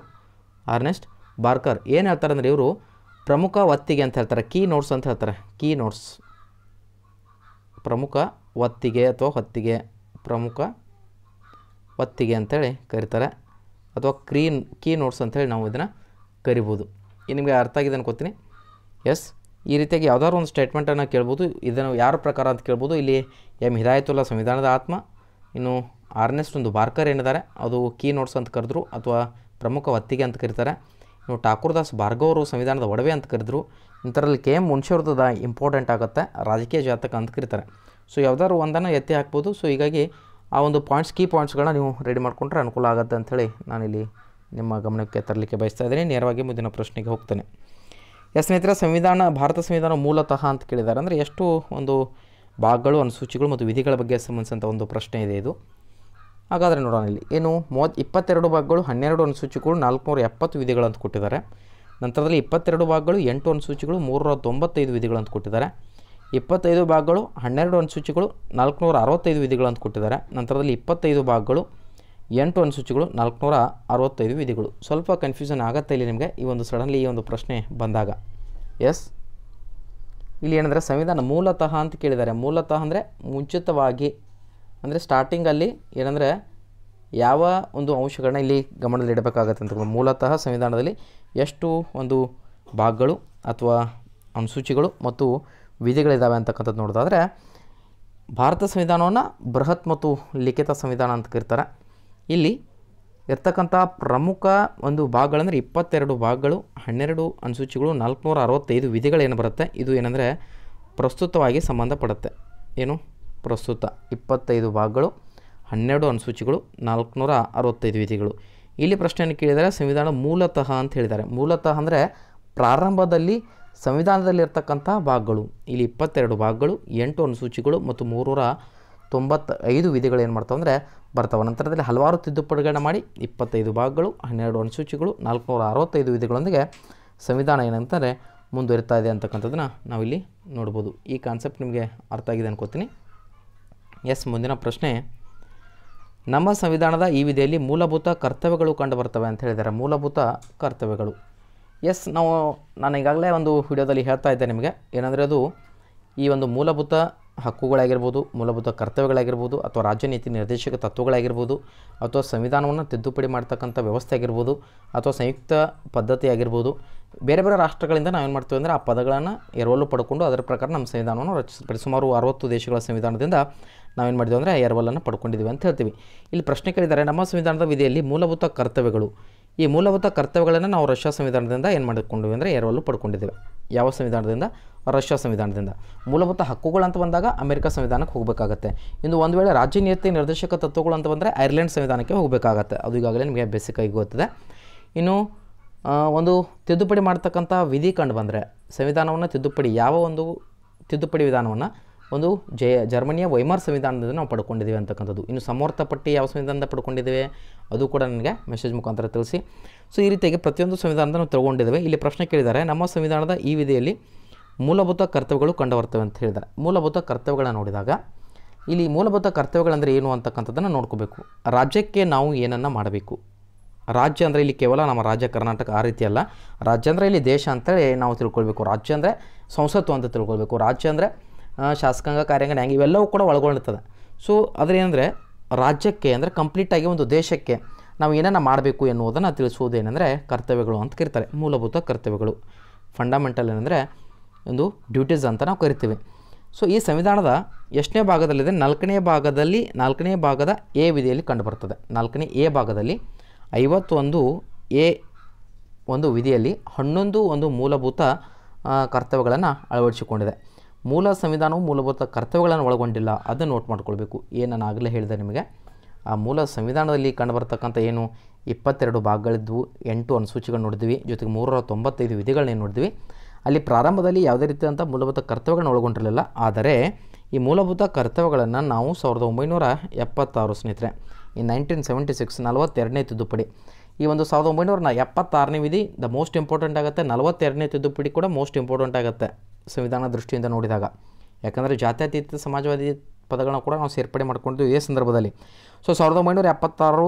ಆರ್ನೆಸ್ಟ್ ಬಾರ್ಕರ್ ಏನು ಹೇಳ್ತಾರೆ ಅಂದರೆ ಇವರು ಪ್ರಮುಖ ಒತ್ತಿಗೆ ಅಂತ ಹೇಳ್ತಾರೆ ಕೀ ನೋಟ್ಸ್ ಅಂತ ಹೇಳ್ತಾರೆ ಕೀ ನೋಟ್ಸ್ ಪ್ರಮುಖ ಒತ್ತಿಗೆ ಅಥವಾ ಹೊತ್ತಿಗೆ ಪ್ರಮುಖ ಒತ್ತಿಗೆ ಅಂಥೇಳಿ ಕರೀತಾರೆ ಅಥವಾ ಕ್ರೀನ್ ಕೀ ನೋಟ್ಸ್ ಅಂಥೇಳಿ ನಾವು ಇದನ್ನು ಕರಿಬೋದು ನಿಮಗೆ ಅರ್ಥ ಆಗಿದೆ ಅನ್ಕೋತೀನಿ ಎಸ್ ಈ ರೀತಿಯಾಗಿ ಯಾವುದಾದ್ರು ಒಂದು ಸ್ಟೇಟ್ಮೆಂಟನ್ನು ಕೇಳ್ಬೋದು ಇದನ್ನು ಯಾರ ಪ್ರಕಾರ ಅಂತ ಕೇಳ್ಬೋದು ಇಲ್ಲಿ ಎಮ್ ಹಿದಾಯತುಲ್ಲ ಸಂವಿಧಾನದ ಆತ್ಮ ಇನ್ನು ಆರ್ನೆಸ್ಟ್ ಒಂದು ಬಾರ್ಕರ್ ಏನಿದ್ದಾರೆ ಅದು ಕೀ ನೋಟ್ಸ್ ಅಂತ ಕರೆದ್ರು ಅಥವಾ ಪ್ರಮುಖ ಒತ್ತಿಗೆ ಅಂತ ಕರೀತಾರೆ ಇನ್ನು ಠಾಕೂರ್ದಾಸ್ ಭಾರ್ಗವರು ಸಂವಿಧಾನದ ಒಡವೆ ಅಂತ ಕರೆದ್ರು ಇಂಥರಲ್ಲಿ ಕೆ ಎಂ ಮುನ್ಶೋರ್ದ ಇಂಪಾರ್ಟೆಂಟ್ ಆಗುತ್ತೆ ರಾಜಕೀಯ ಜಾತಕ ಅಂತ ಕರೀತಾರೆ ಸೊ ಯಾವುದಾದ್ರು ಒಂದನ್ನು ಎತ್ತಿ ಹಾಕ್ಬೋದು ಸೊ ಹೀಗಾಗಿ ಆ ಒಂದು ಪಾಯಿಂಟ್ಸ್ ಕೀ ಪಾಯಿಂಟ್ಸ್ಗಳನ್ನ ನೀವು ರೆಡಿ ಮಾಡಿಕೊಂಡ್ರೆ ಅನುಕೂಲ ಆಗುತ್ತೆ ಅಂಥೇಳಿ ನಾನಿಲ್ಲಿ ನಿಮ್ಮ ಗಮನಕ್ಕೆ ತರಲಿಕ್ಕೆ ಬಯಸ್ತಾ ಇದ್ದೀನಿ ನೇರವಾಗಿ ಮುಂದಿನ ಪ್ರಶ್ನೆಗೆ ಹೋಗ್ತೇನೆ ಎಸ್ ಸ್ನೇಹಿತರೆ ಸಂವಿಧಾನ ಭಾರತ ಸಂವಿಧಾನ ಮೂಲತಃ ಅಂತ ಕೇಳಿದ್ದಾರೆ ಅಂದರೆ ಎಷ್ಟು ಒಂದು ಭಾಗಗಳು ಅನುಸೂಚಿಗಳು ಮತ್ತು ವಿಧಿಗಳ ಬಗ್ಗೆ ಸಂಬಂಧಿಸಿದಂಥ ಒಂದು ಪ್ರಶ್ನೆ ಇದೆ ಇದು ಹಾಗಾದರೆ ನೋಡೋಣ ಇಲ್ಲಿ ಏನು ಮೂವತ್ತು ಇಪ್ಪತ್ತೆರಡು ಭಾಗಗಳು ಹನ್ನೆರಡು ಅನುಸೂಚಿಗಳು ನಾಲ್ಕುನೂರ ಎಪ್ಪತ್ತು ವಿಧಿಗಳಂತ ಕೊಟ್ಟಿದ್ದಾರೆ ನಂತರದಲ್ಲಿ ಇಪ್ಪತ್ತೆರಡು ಭಾಗಗಳು ಎಂಟು ಅನುಸೂಚಿಗಳು ಮೂರರ ತೊಂಬತ್ತೈದು ವಿಧಿಗಳಂತ ಕೊಟ್ಟಿದ್ದಾರೆ ಇಪ್ಪತ್ತೈದು ಭಾಗಗಳು ಹನ್ನೆರಡು ಅನುಸೂಚಿಗಳು ನಾಲ್ಕುನೂರ ಅರವತ್ತೈದು ವಿಧಿಗಳಂತ ಕೊಟ್ಟಿದ್ದಾರೆ ನಂತರದಲ್ಲಿ ಇಪ್ಪತ್ತೈದು ಭಾಗಗಳು ಎಂಟು ಅನುಸೂಚಿಗಳು ನಾಲ್ಕುನೂರ ಅರವತ್ತೈದು ವಿಧಿಗಳು ಸ್ವಲ್ಪ ಕನ್ಫ್ಯೂಷನ್ ಆಗುತ್ತೆ ಇಲ್ಲಿ ನಿಮಗೆ ಈ ಒಂದು ಸಡನ್ಲಿ ಈ ಒಂದು ಪ್ರಶ್ನೆ ಬಂದಾಗ ಎಸ್ ಇಲ್ಲಿ ಏನಂದರೆ ಸಂವಿಧಾನ ಮೂಲತಃ ಅಂತ ಕೇಳಿದ್ದಾರೆ ಮೂಲತಃ ಅಂದರೆ ಮುಂಚಿತವಾಗಿ ಅಂದರೆ ಸ್ಟಾರ್ಟಿಂಗಲ್ಲಿ ಏನಂದರೆ ಯಾವ ಒಂದು ಅಂಶಗಳನ್ನ ಇಲ್ಲಿ ಗಮನದಲ್ಲಿಡಬೇಕಾಗತ್ತೆ ಅಂತ ಮೂಲತಃ ಸಂವಿಧಾನದಲ್ಲಿ ಎಷ್ಟು ಒಂದು ಭಾಗಗಳು ಅಥವಾ ಅನುಸೂಚಿಗಳು ಮತ್ತು ವಿಧಿಗಳಿದ್ದಾವೆ ಅಂತಕ್ಕಂಥದ್ದು ನೋಡೋದಾದರೆ ಭಾರತ ಸಂವಿಧಾನವನ್ನು ಬೃಹತ್ ಮತ್ತು ಲಿಖಿತ ಸಂವಿಧಾನ ಅಂತ ಕರೀತಾರೆ ಇಲ್ಲಿ ಇರ್ತಕ್ಕಂಥ ಪ್ರಮುಖ ಒಂದು ಭಾಗಗಳಂದರೆ ಇಪ್ಪತ್ತೆರಡು ಭಾಗಗಳು ಹನ್ನೆರಡು ಅನುಸೂಚಿಗಳು ನಾಲ್ಕುನೂರ ಅರವತ್ತೈದು ವಿಧಿಗಳೇನು ಬರುತ್ತೆ ಇದು ಏನಂದರೆ ಪ್ರಸ್ತುತವಾಗಿ ಸಂಬಂಧಪಡುತ್ತೆ ಏನು ಪ್ರಸ್ತುತ ಇಪ್ಪತ್ತೈದು ಭಾಗಗಳು ಹನ್ನೆರಡು ಅನುಸೂಚಿಗಳು ನಾಲ್ಕುನೂರ ಅರವತ್ತೈದು ವಿಧಿಗಳು ಇಲ್ಲಿ ಪ್ರಶ್ನೆಯನ್ನು ಕೇಳಿದರೆ ಸಂವಿಧಾನ ಮೂಲತಃ ಅಂತ ಹೇಳಿದ್ದಾರೆ ಮೂಲತಃ ಅಂದರೆ ಪ್ರಾರಂಭದಲ್ಲಿ ಸಂವಿಧಾನದಲ್ಲಿರ್ತಕ್ಕಂಥ ಭಾಗಗಳು ಇಲ್ಲಿ ಇಪ್ಪತ್ತೆರಡು ಭಾಗಗಳು ಎಂಟು ಅನುಸೂಚಿಗಳು ಮತ್ತು ಮೂರರ ತೊಂಬತ್ತೈದು ವಿಧಿಗಳು ಏನು ಮಾಡ್ತಾವೆ ಅಂದರೆ ಬರ್ತಾವೆ ನಂತರದಲ್ಲಿ ಹಲವಾರು ತಿದ್ದುಪಡಿಗಳನ್ನು ಮಾಡಿ ಇಪ್ಪತ್ತೈದು ಭಾಗಗಳು ಹನ್ನೆರಡು ಅನುಸೂಚಿಗಳು ನಾಲ್ಕುನೂರ ಅರವತ್ತೈದು ವಿಧಿಗಳೊಂದಿಗೆ ಸಂವಿಧಾನ ಏನಂತಾರೆ ಮುಂದುವರಿತಾ ಇದೆ ಅಂತಕ್ಕಂಥದ್ದನ್ನು ನಾವಿಲ್ಲಿ ನೋಡ್ಬೋದು ಈ ಕಾನ್ಸೆಪ್ಟ್ ನಿಮಗೆ ಅರ್ಥ ಆಗಿದೆ ಅನ್ಕೋತೀನಿ ಎಸ್ ಮುಂದಿನ ಪ್ರಶ್ನೆ ನಮ್ಮ ಸಂವಿಧಾನದ ಈ ವಿಧಿಯಲ್ಲಿ ಮೂಲಭೂತ ಕರ್ತವ್ಯಗಳು ಕಂಡು ಬರ್ತವೆ ಅಂತ ಹೇಳಿದ್ದಾರೆ ಮೂಲಭೂತ ಕರ್ತವ್ಯಗಳು ಎಸ್ ನಾವು ನಾನು ಈಗಾಗಲೇ ಒಂದು ವಿಡಿಯೋದಲ್ಲಿ ಹೇಳ್ತಾ ಇದ್ದೆ ನಿಮಗೆ ಏನಂದರೆ ಅದು ಈ ಒಂದು ಮೂಲಭೂತ ಹಕ್ಕುಗಳಾಗಿರ್ಬೋದು ಮೂಲಭೂತ ಕರ್ತವ್ಯಗಳಾಗಿರ್ಬೋದು ಅಥವಾ ರಾಜ್ಯ ನೀತಿ ನಿರ್ದೇಶಕ ತತ್ವಗಳಾಗಿರ್ಬೋದು ಅಥವಾ ಸಂವಿಧಾನವನ್ನು ತಿದ್ದುಪಡಿ ಮಾಡ್ತಕ್ಕಂಥ ವ್ಯವಸ್ಥೆ ಆಗಿರ್ಬೋದು ಅಥವಾ ಸಂಯುಕ್ತ ಪದ್ಧತಿ ಆಗಿರ್ಬೋದು ಬೇರೆ ಬೇರೆ ರಾಷ್ಟ್ರಗಳಿಂದ ನಾವೇನು ಮಾಡ್ತೀವಿ ಅಂದರೆ ಆ ಪದಗಳನ್ನು ಎರವಲು ಪಡ್ಕೊಂಡು ಅದರ ಪ್ರಕಾರ ನಮ್ಮ ಸಂವಿಧಾನವನ್ನು ರಚಿಸಬೇಡಿ ಸುಮಾರು ಅರವತ್ತು ದೇಶಗಳ ಸಂವಿಧಾನದಿಂದ ನಾವೇನು ಮಾಡಿದ್ವಿ ಅಂದರೆ ಎರವಲನ್ನು ಪಡ್ಕೊಂಡಿದ್ದೀವಿ ಅಂತ ಹೇಳ್ತೀವಿ ಇಲ್ಲಿ ಪ್ರಶ್ನೆ ಕೇಳಿದ್ದಾರೆ ನಮ್ಮ ಸಂವಿಧಾನದ ವಿಧಿಯಲ್ಲಿ ಮೂಲಭೂತ ಕರ್ತವ್ಯಗಳು ಈ ಮೂಲಭೂತ ಕರ್ತವ್ಯಗಳನ್ನು ನಾವು ರಷ್ಯಾ ಸಂವಿಧಾನದಿಂದ ಏನು ಮಾಡಿಕೊಂಡಿವೆ ಅಂದರೆ ಎರವಲು ಪಡ್ಕೊಂಡಿದ್ದೇವೆ ಯಾವ ಸಂವಿಧಾನದಿಂದ ರಷ್ಯಾ ಸಂವಿಧಾನದಿಂದ ಮೂಲಭೂತ ಹಕ್ಕುಗಳು ಅಂತ ಬಂದಾಗ ಅಮೆರಿಕ ಸಂವಿಧಾನಕ್ಕೆ ಹೋಗಬೇಕಾಗತ್ತೆ ಇನ್ನು ಒಂದು ವೇಳೆ ರಾಜ್ಯ ನಿಯತಿ ನಿರ್ದೇಶಕ ತತ್ವಗಳು ಅಂತ ಬಂದರೆ ಐರ್ಲೆಂಡ್ ಸಂವಿಧಾನಕ್ಕೆ ಹೋಗಬೇಕಾಗತ್ತೆ ಅದು ಈಗಾಗಲೇ ನಿಮಗೆ ಆಗಿ ಗೊತ್ತಿದೆ ಇನ್ನು ಒಂದು ತಿದ್ದುಪಡಿ ಮಾಡ್ತಕ್ಕಂಥ ವಿಧಿ ಕಂಡು ಬಂದರೆ ಸಂವಿಧಾನವನ್ನು ತಿದ್ದುಪಡಿ ಯಾವ ಒಂದು ತಿದ್ದುಪಡಿ ವಿಧಾನವನ್ನು ಒಂದು ಜಯ ಜರ್ಮನಿಯ ವೈಮಾರ್ ಸಂವಿಧಾನದಿಂದ ನಾವು ಪಡ್ಕೊಂಡಿದ್ದೀವಿ ಅಂತಕ್ಕಂಥದ್ದು ಇನ್ನು ಸಮರ್ಥ ಪಟ್ಟಿ ಯಾವ ಸಂವಿಧಾನದ ಪಡ್ಕೊಂಡಿದ್ದೇವೆ ಅದು ಕೂಡ ನನಗೆ ಮೆಸೇಜ್ ಮುಖಾಂತರ ತಿಳಿಸಿ ಸೊ ಈ ರೀತಿಯಾಗಿ ಪ್ರತಿಯೊಂದು ಸಂವಿಧಾನದ ನಾವು ತಗೊಂಡಿದ್ದೇವೆ ಇಲ್ಲಿ ಪ್ರಶ್ನೆ ಕೇಳಿದ್ದಾರೆ ನಮ್ಮ ಸಂವಿಧಾನದ ಈ ವಿಧಿಯಲ್ಲಿ ಮೂಲಭೂತ ಕರ್ತವ್ಯಗಳು ಕಂಡುಬರ್ತವೆ ಅಂತ ಹೇಳಿದ್ದಾರೆ ಮೂಲಭೂತ ಕರ್ತವ್ಯಗಳನ್ನು ನೋಡಿದಾಗ ಇಲ್ಲಿ ಮೂಲಭೂತ ಕರ್ತವ್ಯಗಳಂದರೆ ಏನು ಅಂತಕ್ಕಂಥದ್ದನ್ನು ನೋಡ್ಕೋಬೇಕು ರಾಜ್ಯಕ್ಕೆ ನಾವು ಏನನ್ನು ಮಾಡಬೇಕು ರಾಜ್ಯ ಅಂದರೆ ಇಲ್ಲಿ ಕೇವಲ ನಮ್ಮ ರಾಜ್ಯ ಕರ್ನಾಟಕ ಆ ರೀತಿ ಅಲ್ಲ ರಾಜ್ಯ ಅಂದರೆ ಇಲ್ಲಿ ದೇಶ ಅಂತೇಳಿ ನಾವು ತಿಳ್ಕೊಳ್ಬೇಕು ರಾಜ್ಯ ಅಂದರೆ ಸಂಸತ್ತು ಅಂತ ತಿಳ್ಕೊಳ್ಬೇಕು ರಾಜ್ಯ ಅಂದರೆ ಶಾಸಕಾಂಗ ಕಾರ್ಯಾಂಗಣ ಹ್ಯಾಂಗೆ ಇವೆಲ್ಲವೂ ಕೂಡ ಒಳಗೊಂಡಿರ್ತದೆ ಸೊ ಅದರೇನೆಂದರೆ ರಾಜ್ಯಕ್ಕೆ ಅಂದರೆ ಕಂಪ್ಲೀಟಾಗಿ ಒಂದು ದೇಶಕ್ಕೆ ನಾವು ಏನನ್ನ ಮಾಡಬೇಕು ಎನ್ನುವುದನ್ನು ತಿಳಿಸುವುದೇನೆಂದರೆ ಕರ್ತವ್ಯಗಳು ಅಂತ ಕರೀತಾರೆ ಮೂಲಭೂತ ಕರ್ತವ್ಯಗಳು ಫಂಡಮೆಂಟಲ್ ಏನಂದರೆ ಒಂದು ಡ್ಯೂಟೀಸ್ ಅಂತ ನಾವು ಕರಿತೀವಿ ಸೊ ಈ ಸಂವಿಧಾನದ ಎಷ್ಟನೇ ಭಾಗದಲ್ಲಿದೆ ನಾಲ್ಕನೇ ಭಾಗದಲ್ಲಿ ನಾಲ್ಕನೇ ಭಾಗದ ಎ ವಿಧಿಯಲ್ಲಿ ಬರ್ತದೆ ನಾಲ್ಕನೇ ಎ ಭಾಗದಲ್ಲಿ ಐವತ್ತೊಂದು ಎ ಒಂದು ವಿಧಿಯಲ್ಲಿ ಹನ್ನೊಂದು ಒಂದು ಮೂಲಭೂತ ಕರ್ತವ್ಯಗಳನ್ನು ಅಳವಡಿಸಿಕೊಂಡಿದೆ ಮೂಲ ಸಂವಿಧಾನವು ಮೂಲಭೂತ ಕರ್ತವ್ಯಗಳನ್ನು ಒಳಗೊಂಡಿಲ್ಲ ಅದನ್ನು ನೋಟ್ ಮಾಡ್ಕೊಳ್ಬೇಕು ಏನು ನಾನು ಆಗಲೇ ಹೇಳಿದೆ ನಿಮಗೆ ಆ ಮೂಲ ಸಂವಿಧಾನದಲ್ಲಿ ಕಂಡುಬರ್ತಕ್ಕಂಥ ಏನು ಇಪ್ಪತ್ತೆರಡು ಭಾಗಗಳಿದ್ವು ಎಂಟು ಅನುಸೂಚಿಗಳು ನೋಡಿದ್ವಿ ಜೊತೆಗೆ ಮೂರರ ತೊಂಬತ್ತೈದು ವಿಧಿಗಳನ್ನೇನು ನೋಡಿದ್ವಿ ಅಲ್ಲಿ ಪ್ರಾರಂಭದಲ್ಲಿ ಯಾವುದೇ ರೀತಿಯಾದಂಥ ಮೂಲಭೂತ ಕರ್ತವ್ಯಗಳನ್ನು ಒಳಗೊಂಡಿರಲಿಲ್ಲ ಆದರೆ ಈ ಮೂಲಭೂತ ಕರ್ತವ್ಯಗಳನ್ನು ನಾವು ಸಾವಿರದ ಒಂಬೈನೂರ ಎಪ್ಪತ್ತಾರು ಸ್ನೇಹಿತರೆ ಈ ನೈನ್ಟೀನ್ ಸೆವೆಂಟಿ ಸಿಕ್ಸ್ ನಲವತ್ತೆರಡನೇ ತಿದ್ದುಪಡಿ ಈ ಒಂದು ಸಾವಿರದ ಒಂಬೈನೂರ ಎಪ್ಪತ್ತಾರನೇ ವಿಧಿ ದ ಮೋಸ್ಟ್ ಇಂಪಾರ್ಟೆಂಟ್ ಆಗುತ್ತೆ ನಲವತ್ತೆರಡನೇ ತಿದ್ದುಪಡಿ ಕೂಡ ಮೋಸ್ಟ್ ಇಂಪಾರ್ಟೆಂಟ್ ಆಗುತ್ತೆ ಸಂವಿಧಾನ ದೃಷ್ಟಿಯಿಂದ ನೋಡಿದಾಗ ಯಾಕಂದರೆ ಜಾತ್ಯತೀತ ಸಮಾಜವಾದಿ ಪದಗಳನ್ನ ಕೂಡ ನಾವು ಸೇರ್ಪಡೆ ಮಾಡ್ಕೊಂಡಿದ್ವಿ ಇದೇ ಸಂದರ್ಭದಲ್ಲಿ ಸೊ ಸಾವಿರದ ಒಂಬೈನೂರ ಎಪ್ಪತ್ತಾರು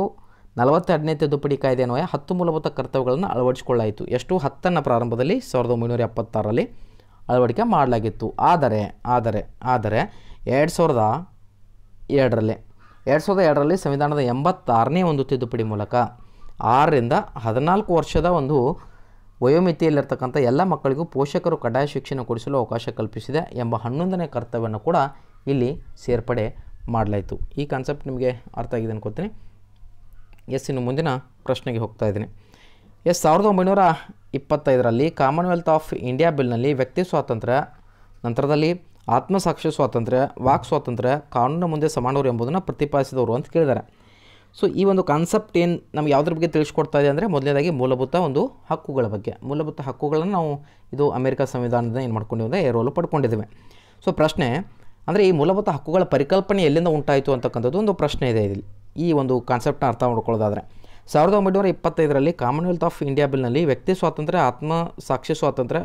ನಲವತ್ತೆರಡನೇ ತಿದ್ದುಪಡಿ ಕಾಯ್ದೆ ಅನ್ವಯ ಹತ್ತು ಮೂಲಭೂತ ಕರ್ತವ್ಯಗಳನ್ನು ಅಳವಡಿಸಿಕೊಳ್ಳಲಾಯಿತು ಎಷ್ಟು ಹತ್ತನ್ನು ಪ್ರಾರಂಭದಲ್ಲಿ ಸಾವಿರದ ಒಂಬೈನೂರ ಎಪ್ಪತ್ತಾರರಲ್ಲಿ ಅಳವಡಿಕೆ ಮಾಡಲಾಗಿತ್ತು ಆದರೆ ಆದರೆ ಆದರೆ ಎರಡು ಸಾವಿರದ ಎರಡರಲ್ಲಿ ಎರಡು ಸಾವಿರದ ಎರಡರಲ್ಲಿ ಸಂವಿಧಾನದ ಎಂಬತ್ತಾರನೇ ಒಂದು ತಿದ್ದುಪಡಿ ಮೂಲಕ ಆರರಿಂದ ಹದಿನಾಲ್ಕು ವರ್ಷದ ಒಂದು ವಯೋಮಿತಿಯಲ್ಲಿರ್ತಕ್ಕಂಥ ಎಲ್ಲ ಮಕ್ಕಳಿಗೂ ಪೋಷಕರು ಕಡ್ಡಾಯ ಶಿಕ್ಷಣ ಕೊಡಿಸಲು ಅವಕಾಶ ಕಲ್ಪಿಸಿದೆ ಎಂಬ ಹನ್ನೊಂದನೇ ಕರ್ತವ್ಯವನ್ನು ಕೂಡ ಇಲ್ಲಿ ಸೇರ್ಪಡೆ ಮಾಡಲಾಯಿತು ಈ ಕಾನ್ಸೆಪ್ಟ್ ನಿಮಗೆ ಅರ್ಥ ಆಗಿದೆ ಅನ್ಕೋತೀನಿ ಎಸ್ ಇನ್ನು ಮುಂದಿನ ಪ್ರಶ್ನೆಗೆ ಹೋಗ್ತಾ ಇದ್ದೀನಿ ಎಸ್ ಸಾವಿರದ ಒಂಬೈನೂರ ಇಪ್ಪತ್ತೈದರಲ್ಲಿ ಕಾಮನ್ವೆಲ್ತ್ ಆಫ್ ಇಂಡಿಯಾ ಬಿಲ್ನಲ್ಲಿ ವ್ಯಕ್ತಿ ಸ್ವಾತಂತ್ರ್ಯ ನಂತರದಲ್ಲಿ ಆತ್ಮಸಾಕ್ಷಿ ಸ್ವಾತಂತ್ರ್ಯ ವಾಕ್ ಸ್ವಾತಂತ್ರ್ಯ ಕಾನೂನಿನ ಮುಂದೆ ಸಮಾನರು ಎಂಬುದನ್ನು ಪ್ರತಿಪಾದಿಸಿದವರು ಅಂತ ಕೇಳಿದ್ದಾರೆ ಸೊ ಈ ಒಂದು ಕಾನ್ಸೆಪ್ಟ್ ಏನು ನಮ್ಗೆ ಯಾವುದ್ರ ಬಗ್ಗೆ ತಿಳಿಸ್ಕೊಡ್ತಾ ಇದೆ ಅಂದರೆ ಮೊದಲನೇದಾಗಿ ಮೂಲಭೂತ ಒಂದು ಹಕ್ಕುಗಳ ಬಗ್ಗೆ ಮೂಲಭೂತ ಹಕ್ಕುಗಳನ್ನು ನಾವು ಇದು ಅಮೆರಿಕ ಸಂವಿಧಾನದ ಏನು ಮಾಡ್ಕೊಂಡಿದ್ದೆ ರೋಲು ಪಡ್ಕೊಂಡಿದ್ದೇವೆ ಸೊ ಪ್ರಶ್ನೆ ಅಂದರೆ ಈ ಮೂಲಭೂತ ಹಕ್ಕುಗಳ ಪರಿಕಲ್ಪನೆ ಎಲ್ಲಿಂದ ಉಂಟಾಯಿತು ಅಂತಕ್ಕಂಥದ್ದು ಒಂದು ಪ್ರಶ್ನೆ ಇದೆ ಇಲ್ಲಿ ಈ ಒಂದು ಕಾನ್ಸೆಪ್ಟ್ನ ಅರ್ಥ ಮಾಡ್ಕೊಳ್ಳೋದಾದರೆ ಸಾವಿರದ ಒಂಬೈನೂರ ಇಪ್ಪತ್ತೈದರಲ್ಲಿ ಕಾಮನ್ವೆಲ್ತ್ ಆಫ್ ಇಂಡಿಯಾ ಬಿಲ್ನಲ್ಲಿ ವ್ಯಕ್ತಿ ಸ್ವಾತಂತ್ರ್ಯ ಆತ್ಮ ಸಾಕ್ಷಿ ಸ್ವಾತಂತ್ರ್ಯ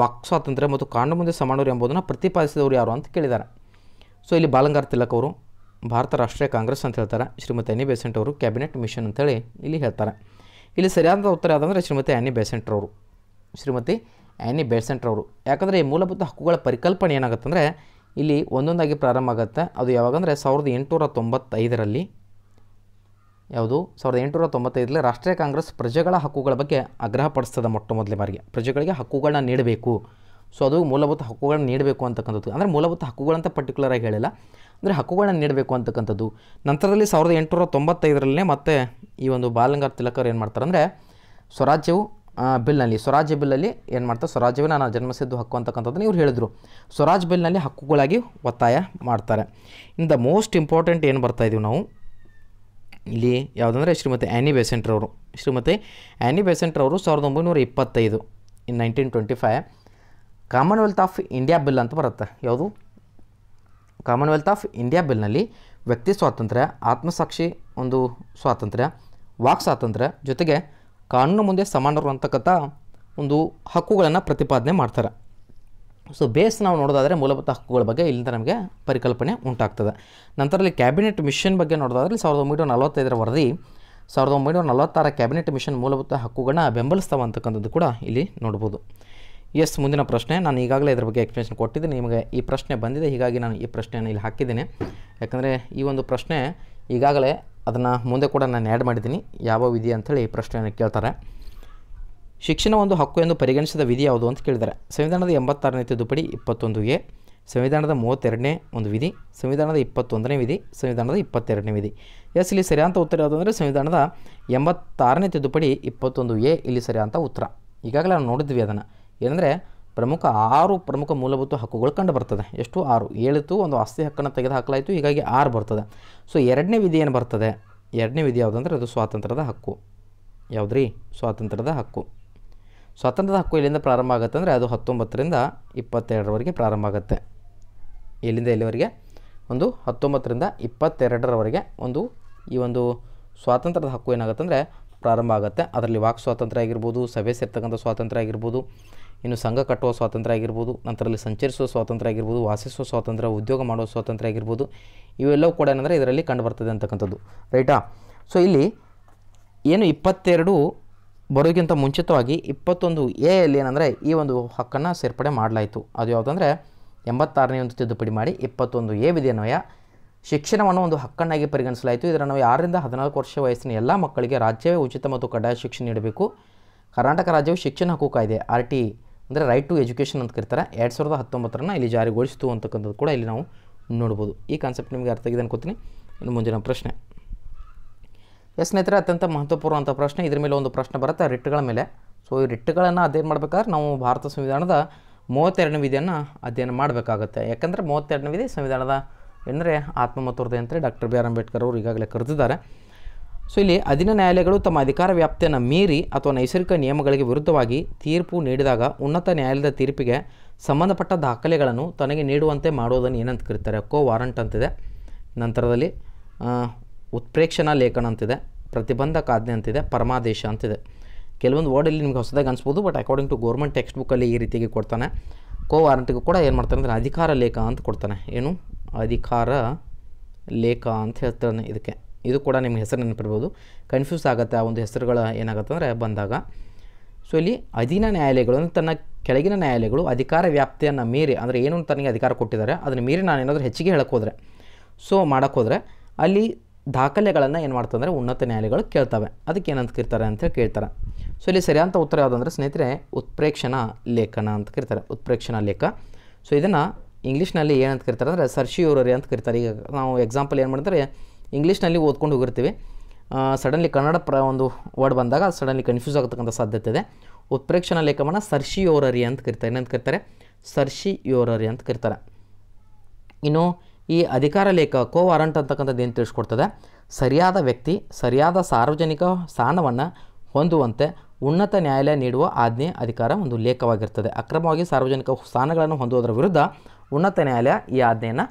ವಾಕ್ ಸ್ವಾತಂತ್ರ್ಯ ಮತ್ತು ಕಾನೂನು ಮುಂದೆ ಸಮಾನವರು ಎಂಬುದನ್ನು ಪ್ರತಿಪಾದಿಸಿದವರು ಯಾರು ಅಂತ ಕೇಳಿದ್ದಾರೆ ಸೊ ಇಲ್ಲಿ ಬಾಲಂಗಾರ್ ತಿಲಕ್ ಅವರು ಭಾರತ ರಾಷ್ಟ್ರೀಯ ಕಾಂಗ್ರೆಸ್ ಅಂತ ಹೇಳ್ತಾರೆ ಶ್ರೀಮತಿ ಅನಿ ಬೇಸೆಂಟ್ ಅವರು ಕ್ಯಾಬಿನೆಟ್ ಮಿಷನ್ ಅಂತೇಳಿ ಇಲ್ಲಿ ಹೇಳ್ತಾರೆ ಇಲ್ಲಿ ಸರಿಯಾದ ಉತ್ತರ ಯಾವುದಂದರೆ ಶ್ರೀಮತಿ ಆ್ಯನಿ ಬೇಸೆಂಟ್ರವರು ಶ್ರೀಮತಿ ಆ್ಯನಿ ಬೇಸೆಂಟ್ರವರು ಯಾಕಂದರೆ ಈ ಮೂಲಭೂತ ಹಕ್ಕುಗಳ ಪರಿಕಲ್ಪನೆ ಏನಾಗುತ್ತಂದರೆ ಇಲ್ಲಿ ಒಂದೊಂದಾಗಿ ಪ್ರಾರಂಭ ಆಗುತ್ತೆ ಅದು ಯಾವಾಗಂದರೆ ಸಾವಿರದ ಎಂಟುನೂರ ತೊಂಬತ್ತೈದರಲ್ಲಿ ಯಾವುದು ಸಾವಿರದ ಎಂಟುನೂರ ತೊಂಬತ್ತೈದರಲ್ಲಿ ರಾಷ್ಟ್ರೀಯ ಕಾಂಗ್ರೆಸ್ ಪ್ರಜೆಗಳ ಹಕ್ಕುಗಳ ಬಗ್ಗೆ ಆಗ್ರಹಪಡಿಸ್ತದೆ ಮೊಟ್ಟ ಮೊದಲೇ ಬಾರಿಗೆ ಪ್ರಜೆಗಳಿಗೆ ಹಕ್ಕುಗಳನ್ನ ನೀಡಬೇಕು ಸೊ ಅದು ಮೂಲಭೂತ ಹಕ್ಕುಗಳನ್ನು ನೀಡಬೇಕು ಅಂತಕ್ಕಂಥದ್ದು ಅಂದರೆ ಮೂಲಭೂತ ಹಕ್ಕುಗಳಂತ ಪರ್ಟಿಕ್ಯುಲರಾಗಿ ಹೇಳಿಲ್ಲ ಅಂದರೆ ಹಕ್ಕುಗಳನ್ನು ನೀಡಬೇಕು ಅಂತಕ್ಕಂಥದ್ದು ನಂತರದಲ್ಲಿ ಸಾವಿರದ ಎಂಟುನೂರ ತೊಂಬತ್ತೈದರಲ್ಲೇ ಮತ್ತೆ ಈ ಒಂದು ಬಾಲಂಗಾರ್ ತಿಲಕರು ಏನು ಮಾಡ್ತಾರೆ ಅಂದರೆ ಸ್ವರಾಜ್ಯವು ಬಿಲ್ನಲ್ಲಿ ಸ್ವರಾಜ್ಯ ಬಿಲ್ಲಲ್ಲಿ ಏನು ಮಾಡ್ತಾರೆ ಸ್ವರಾಜ್ಯವೇ ನಾನು ಜನ್ಮಸಿದ್ದು ಹಕ್ಕು ಅಂತಕ್ಕಂಥದ್ದನ್ನು ಇವ್ರು ಹೇಳಿದರು ಸ್ವರಾಜ್ ಬಿಲ್ನಲ್ಲಿ ಹಕ್ಕುಗಳಾಗಿ ಒತ್ತಾಯ ಮಾಡ್ತಾರೆ ಇನ್ ದ ಮೋಸ್ಟ್ ಇಂಪಾರ್ಟೆಂಟ್ ಏನು ಬರ್ತಾ ಇದೀವಿ ನಾವು ಇಲ್ಲಿ ಯಾವುದಂದರೆ ಶ್ರೀಮತಿ ಆ್ಯನಿ ಬೆಸೆಂಟ್ರವರು ಶ್ರೀಮತಿ ಆ್ಯನಿ ಬೆಸೆಂಟ್ರವರು ಸಾವಿರದ ಒಂಬೈನೂರ ಇಪ್ಪತ್ತೈದು in nineteen twenty five commonwealth of India bill ಅಂತ ಬರುತ್ತೆ ಯಾವುದು ಕಾಮನ್ವೆಲ್ತ್ ಆಫ್ ಇಂಡಿಯಾ ಬಿಲ್ನಲ್ಲಿ ವ್ಯಕ್ತಿ ಸ್ವಾತಂತ್ರ್ಯ ಆತ್ಮಸಾಕ್ಷಿ ಒಂದು ಸ್ವಾತಂತ್ರ್ಯ ವಾಕ್ ಸ್ವಾತಂತ್ರ್ಯ ಜೊತೆಗೆ ಕಾನೂನು ಮುಂದೆ ಸಮಾನರು ಅಂತಕ್ಕಂಥ ಒಂದು ಹಕ್ಕುಗಳನ್ನು ಪ್ರತಿಪಾದನೆ ಮಾಡ್ತಾರೆ ಸೊ ಬೇಸ್ ನಾವು ನೋಡೋದಾದರೆ ಮೂಲಭೂತ ಹಕ್ಕುಗಳ ಬಗ್ಗೆ ಇಲ್ಲಿಂದ ನಮಗೆ ಪರಿಕಲ್ಪನೆ ಉಂಟಾಗ್ತದೆ ನಂತರಲ್ಲಿ ಕ್ಯಾಬಿನೆಟ್ ಮಿಷನ್ ಬಗ್ಗೆ ನೋಡೋದಾದ್ರೆ ಸಾವಿರದ ಒಂಬೈನೂರ ನಲವತ್ತೈದರ ವರದಿ ಸಾವಿರದ ಒಂಬೈನೂರ ನಲವತ್ತಾರ ಕ್ಯಾಬಿನೆಟ್ ಮಿಷನ್ ಮೂಲಭೂತ ಹಕ್ಕುಗಳನ್ನ ಬೆಂಬಲಿಸ್ತಾವಂತಕ್ಕಂಥದ್ದು ಕೂಡ ಇಲ್ಲಿ ನೋಡ್ಬೋದು ಎಸ್ ಮುಂದಿನ ಪ್ರಶ್ನೆ ನಾನು ಈಗಾಗಲೇ ಇದ್ರ ಬಗ್ಗೆ ಎಕ್ಸ್ಪ್ಲೇಷನ್ ಕೊಟ್ಟಿದ್ದೀನಿ ನಿಮಗೆ ಈ ಪ್ರಶ್ನೆ ಬಂದಿದೆ ಹೀಗಾಗಿ ನಾನು ಈ ಪ್ರಶ್ನೆಯನ್ನು ಇಲ್ಲಿ ಹಾಕಿದ್ದೀನಿ ಯಾಕಂದರೆ ಈ ಒಂದು ಪ್ರಶ್ನೆ ಈಗಾಗಲೇ ಅದನ್ನು ಮುಂದೆ ಕೂಡ ನಾನು ಆ್ಯಡ್ ಮಾಡಿದ್ದೀನಿ ಯಾವ ವಿಧಿ ಅಂಥೇಳಿ ಈ ಪ್ರಶ್ನೆಯನ್ನು ಕೇಳ್ತಾರೆ ಶಿಕ್ಷಣ ಒಂದು ಹಕ್ಕು ಎಂದು ಪರಿಗಣಿಸಿದ ವಿಧಿ ಯಾವುದು ಅಂತ ಕೇಳಿದ್ದಾರೆ ಸಂವಿಧಾನದ ಎಂಬತ್ತಾರನೇ ತಿದ್ದುಪಡಿ ಇಪ್ಪತ್ತೊಂದು ಎ ಸಂವಿಧಾನದ ಮೂವತ್ತೆರಡನೇ ಒಂದು ವಿಧಿ ಸಂವಿಧಾನದ ಇಪ್ಪತ್ತೊಂದನೇ ವಿಧಿ ಸಂವಿಧಾನದ ಇಪ್ಪತ್ತೆರಡನೇ ವಿಧಿ ಎಸ್ ಇಲ್ಲಿ ಸರಿಯಾದ ಉತ್ತರ ಯಾವುದು ಅಂದರೆ ಸಂವಿಧಾನದ ಎಂಬತ್ತಾರನೇ ತಿದ್ದುಪಡಿ ಇಪ್ಪತ್ತೊಂದು ಎ ಇಲ್ಲಿ ಸರಿಯಾದ ಉತ್ತರ ಈಗಾಗಲೇ ನಾವು ನೋಡಿದ್ವಿ ಅದನ್ನು ಏನಂದರೆ ಪ್ರಮುಖ ಆರು ಪ್ರಮುಖ ಮೂಲಭೂತ ಹಕ್ಕುಗಳು ಕಂಡು ಬರ್ತದೆ ಎಷ್ಟು ಆರು ಏಳಿತು ಒಂದು ಆಸ್ತಿ ಹಕ್ಕನ್ನು ತೆಗೆದು ಹಾಕಲಾಯಿತು ಹೀಗಾಗಿ ಆರು ಬರ್ತದೆ ಸೊ ಎರಡನೇ ವಿಧಿ ಏನು ಬರ್ತದೆ ಎರಡನೇ ವಿಧಿ ಯಾವುದಂದ್ರೆ ಅದು ಸ್ವಾತಂತ್ರ್ಯದ ಹಕ್ಕು ಯಾವುದ್ರಿ ಸ್ವಾತಂತ್ರ್ಯದ ಹಕ್ಕು ಸ್ವಾತಂತ್ರ್ಯದ ಹಕ್ಕು ಎಲ್ಲಿಂದ ಪ್ರಾರಂಭ ಆಗುತ್ತೆ ಅಂದರೆ ಅದು ಹತ್ತೊಂಬತ್ತರಿಂದ ಇಪ್ಪತ್ತೆರಡರವರೆಗೆ ಪ್ರಾರಂಭ ಆಗುತ್ತೆ ಎಲ್ಲಿಂದ ಎಲ್ಲಿವರೆಗೆ ಒಂದು ಹತ್ತೊಂಬತ್ತರಿಂದ ಇಪ್ಪತ್ತೆರಡರವರೆಗೆ ಒಂದು ಈ ಒಂದು ಸ್ವಾತಂತ್ರ್ಯದ ಹಕ್ಕು ಏನಾಗುತ್ತೆ ಅಂದರೆ ಪ್ರಾರಂಭ ಆಗುತ್ತೆ ಅದರಲ್ಲಿ ವಾಕ್ ಸ್ವಾತಂತ್ರ್ಯ ಆಗಿರ್ಬೋದು ಸಭೆ ಸೇರ್ತಕ್ಕಂಥ ಸ್ವಾತಂತ್ರ್ಯ ಆಗಿರ್ಬೋದು ಇನ್ನು ಸಂಘ ಕಟ್ಟುವ ಸ್ವಾತಂತ್ರ್ಯ ಆಗಿರ್ಬೋದು ನಂತರಲ್ಲಿ ಸಂಚರಿಸುವ ಸ್ವಾತಂತ್ರ್ಯ ಆಗಿರ್ಬೋದು ವಾಸಿಸುವ ಸ್ವಾತಂತ್ರ್ಯ ಉದ್ಯೋಗ ಮಾಡುವ ಸ್ವಾತಂತ್ರ್ಯ ಆಗಿರ್ಬೋದು ಇವೆಲ್ಲವೂ ಕೂಡ ಏನಂದರೆ ಇದರಲ್ಲಿ ಕಂಡುಬರ್ತದೆ ಅಂತಕ್ಕಂಥದ್ದು ರೈಟಾ ಸೊ ಇಲ್ಲಿ ಏನು ಇಪ್ಪತ್ತೆರಡು ಬರೋಕ್ಕಿಂತ ಮುಂಚಿತವಾಗಿ ಇಪ್ಪತ್ತೊಂದು ಎಲ್ಲಿ ಏನಂದರೆ ಈ ಒಂದು ಹಕ್ಕನ್ನು ಸೇರ್ಪಡೆ ಮಾಡಲಾಯಿತು ಅದು ಯಾವುದಂದ್ರೆ ಎಂಬತ್ತಾರನೇ ಒಂದು ತಿದ್ದುಪಡಿ ಮಾಡಿ ಇಪ್ಪತ್ತೊಂದು ಎ ವಿಧಿಯನ್ವಯ ಶಿಕ್ಷಣವನ್ನು ಒಂದು ಹಕ್ಕನ್ನಾಗಿ ಪರಿಗಣಿಸಲಾಯಿತು ಇದರ ನಾವು ಯಾರಿಂದ ಹದಿನಾಲ್ಕು ವರ್ಷ ವಯಸ್ಸಿನ ಎಲ್ಲ ಮಕ್ಕಳಿಗೆ ರಾಜ್ಯವೇ ಉಚಿತ ಮತ್ತು ಕಡ್ಡಾಯ ಶಿಕ್ಷಣ ನೀಡಬೇಕು ಕರ್ನಾಟಕ ರಾಜ್ಯವು ಶಿಕ್ಷಣ ಹಕ್ಕು ಕಾಯ್ದೆ ಆರ್ ಟಿ ಅಂದರೆ ರೈಟ್ ಟು ಎಜುಕೇಷನ್ ಅಂತ ಕರೀತಾರೆ ಎರಡು ಸಾವಿರದ ಹತ್ತೊಂಬತ್ತರನ್ನು ಇಲ್ಲಿ ಜಾರಿಗೊಳಿಸಿತು ಅಂತಕ್ಕಂಥದ್ದು ಕೂಡ ಇಲ್ಲಿ ನಾವು ನೋಡ್ಬೋದು ಈ ಕಾನ್ಸೆಪ್ಟ್ ನಿಮಗೆ ಅರ್ಥ ಆಗಿದೆ ಅನ್ಕೋತೀನಿ ಇನ್ನು ಮುಂದಿನ ಪ್ರಶ್ನೆ ಎಸ್ ಸ್ನೇಹಿತರೆ ಅತ್ಯಂತ ಮಹತ್ವಪೂರ್ಣವಂಥ ಪ್ರಶ್ನೆ ಇದ್ರ ಮೇಲೆ ಒಂದು ಪ್ರಶ್ನೆ ಬರುತ್ತೆ ರಿಟ್ಗಳ ಮೇಲೆ ಸೊ ಈ ರಿಟ್ಗಳನ್ನು ಅಧ್ಯಯನ ಮಾಡಬೇಕಾದ್ರೆ ನಾವು ಭಾರತ ಸಂವಿಧಾನದ ಮೂವತ್ತೆರಡನೇ ವಿಧಿಯನ್ನು ಅಧ್ಯಯನ ಮಾಡಬೇಕಾಗುತ್ತೆ ಯಾಕಂದರೆ ಮೂವತ್ತೆರಡನೇ ವಿಧಿ ಸಂವಿಧಾನದ ಏನಂದರೆ ಆತ್ಮಮತುರ್ದೆ ಅಂತೇಳಿ ಡಾಕ್ಟರ್ ಬಿ ಆರ್ ಅಂಬೇಡ್ಕರ್ ಅವರು ಈಗಾಗಲೇ ಕರೆದಿದ್ದಾರೆ ಸೊ ಇಲ್ಲಿ ಅಧೀನ ನ್ಯಾಯಾಲಯಗಳು ತಮ್ಮ ಅಧಿಕಾರ ವ್ಯಾಪ್ತಿಯನ್ನು ಮೀರಿ ಅಥವಾ ನೈಸರ್ಗಿಕ ನಿಯಮಗಳಿಗೆ ವಿರುದ್ಧವಾಗಿ ತೀರ್ಪು ನೀಡಿದಾಗ ಉನ್ನತ ನ್ಯಾಯಾಲಯದ ತೀರ್ಪಿಗೆ ಸಂಬಂಧಪಟ್ಟ ದಾಖಲೆಗಳನ್ನು ತನಗೆ ನೀಡುವಂತೆ ಮಾಡುವುದನ್ನು ಏನಂತ ಕರೀತಾರೆ ಕೋ ವಾರಂಟ್ ಅಂತಿದೆ ನಂತರದಲ್ಲಿ ಉತ್ಪ್ರೇಕ್ಷಣಾ ಲೇಖನ ಅಂತಿದೆ ಪ್ರತಿಬಂಧಕ ಆಜ್ಞೆ ಅಂತಿದೆ ಪರಮಾದೇಶ ಅಂತಿದೆ ಕೆಲವೊಂದು ವರ್ಡಲ್ಲಿ ನಿಮಗೆ ಹೊಸದಾಗಿ ಅನಿಸ್ಬೋದು but according to government text ಬುಕ್ಕಲ್ಲಿ ಈ ರೀತಿಯಾಗಿ ಕೊಡ್ತಾನೆ ಕೋ ವಾರಂಟಿಗೂ ಕೂಡ ಏನು ಮಾಡ್ತಾನೆ ಅಂದರೆ ಅಧಿಕಾರ ಲೇಖ ಅಂತ ಕೊಡ್ತಾನೆ ಏನು ಅಧಿಕಾರ ಲೇಖ ಅಂತ ಹೇಳ್ತಾನೆ ಇದಕ್ಕೆ ಇದು ಕೂಡ ನಿಮ್ಮ ಹೆಸರು ನೆನಪಿರ್ಬೋದು ಕನ್ಫ್ಯೂಸ್ ಆಗುತ್ತೆ ಆ ಒಂದು ಹೆಸರುಗಳ ಏನಾಗುತ್ತೆ ಅಂದರೆ ಬಂದಾಗ ಸೊ ಇಲ್ಲಿ ಅಧೀನ ನ್ಯಾಯಾಲಯಗಳು ತನ್ನ ಕೆಳಗಿನ ನ್ಯಾಯಾಲಯಗಳು ಅಧಿಕಾರ ವ್ಯಾಪ್ತಿಯನ್ನು ಮೀರಿ ಅಂದರೆ ಏನು ತನಗೆ ಅಧಿಕಾರ ಕೊಟ್ಟಿದ್ದಾರೆ ಅದನ್ನು ಮೀರಿ ನಾನು ಏನಾದರೂ ಹೆಚ್ಚಿಗೆ ಹೇಳೋಕ್ಕೋದ್ರೆ ಸೊ ಮಾಡೋಕ್ಕೋದ್ರೆ ಅಲ್ಲಿ ದಾಖಲೆಗಳನ್ನು ಏನು ಮಾಡ್ತಂದರೆ ಉನ್ನತ ನ್ಯಾಯಾಲಯಗಳು ಕೇಳ್ತವೆ ಅದಕ್ಕೆ ಏನಂತ ಕರೀತಾರೆ ಅಂತ ಕೇಳ್ತಾರೆ ಸೊ ಇಲ್ಲಿ ಸರಿಯಾದಂಥ ಉತ್ತರ ಯಾವುದಂದ್ರೆ ಸ್ನೇಹಿತರೆ ಉತ್ಪ್ರೇಕ್ಷಣ ಲೇಖನ ಅಂತ ಕರಿತಾರೆ ಉತ್ಪ್ರೇಕ್ಷಣ ಲೇಖ ಸೊ ಇದನ್ನು ಇಂಗ್ಲೀಷ್ನಲ್ಲಿ ಏನಂತ ಕರೀತಾರೆ ಅಂದರೆ ಸರ್ಶಿಯೂರರಿ ಅಂತ ಕರಿತಾರೆ ಈಗ ನಾವು ಎಕ್ಸಾಂಪಲ್ ಏನು ಮಾಡಿದ್ರೆ ಇಂಗ್ಲೀಷ್ನಲ್ಲಿ ಓದ್ಕೊಂಡು ಹೋಗಿರ್ತೀವಿ ಸಡನ್ಲಿ ಕನ್ನಡ ಪ್ರ ಒಂದು ವರ್ಡ್ ಬಂದಾಗ ಸಡನ್ಲಿ ಕನ್ಫ್ಯೂಸ್ ಆಗತಕ್ಕಂಥ ಸಾಧ್ಯತೆ ಇದೆ ಉತ್ಪ್ರೇಕ್ಷಣ ಲೇಖವನ್ನು ಸರ್ಷಿಯೋರರಿ ಅಂತ ಕರಿತಾರೆ ಏನಂತ ಕರಿತಾರೆ ಯೋರರಿ ಅಂತ ಕರಿತಾರೆ ಇನ್ನು ಈ ಅಧಿಕಾರ ಲೇಖ ಕೋ ವಾರಂಟ್ ಅಂತಕ್ಕಂಥದ್ದು ಏನು ತಿಳಿಸ್ಕೊಡ್ತದೆ ಸರಿಯಾದ ವ್ಯಕ್ತಿ ಸರಿಯಾದ ಸಾರ್ವಜನಿಕ ಸ್ಥಾನವನ್ನು ಹೊಂದುವಂತೆ ಉನ್ನತ ನ್ಯಾಯಾಲಯ ನೀಡುವ ಆಜ್ಞೆ ಅಧಿಕಾರ ಒಂದು ಲೇಖವಾಗಿರ್ತದೆ ಅಕ್ರಮವಾಗಿ ಸಾರ್ವಜನಿಕ ಸ್ಥಾನಗಳನ್ನು ಹೊಂದುವುದರ ವಿರುದ್ಧ ಉನ್ನತ ನ್ಯಾಯಾಲಯ ಈ ಆಜ್ಞೆಯನ್ನು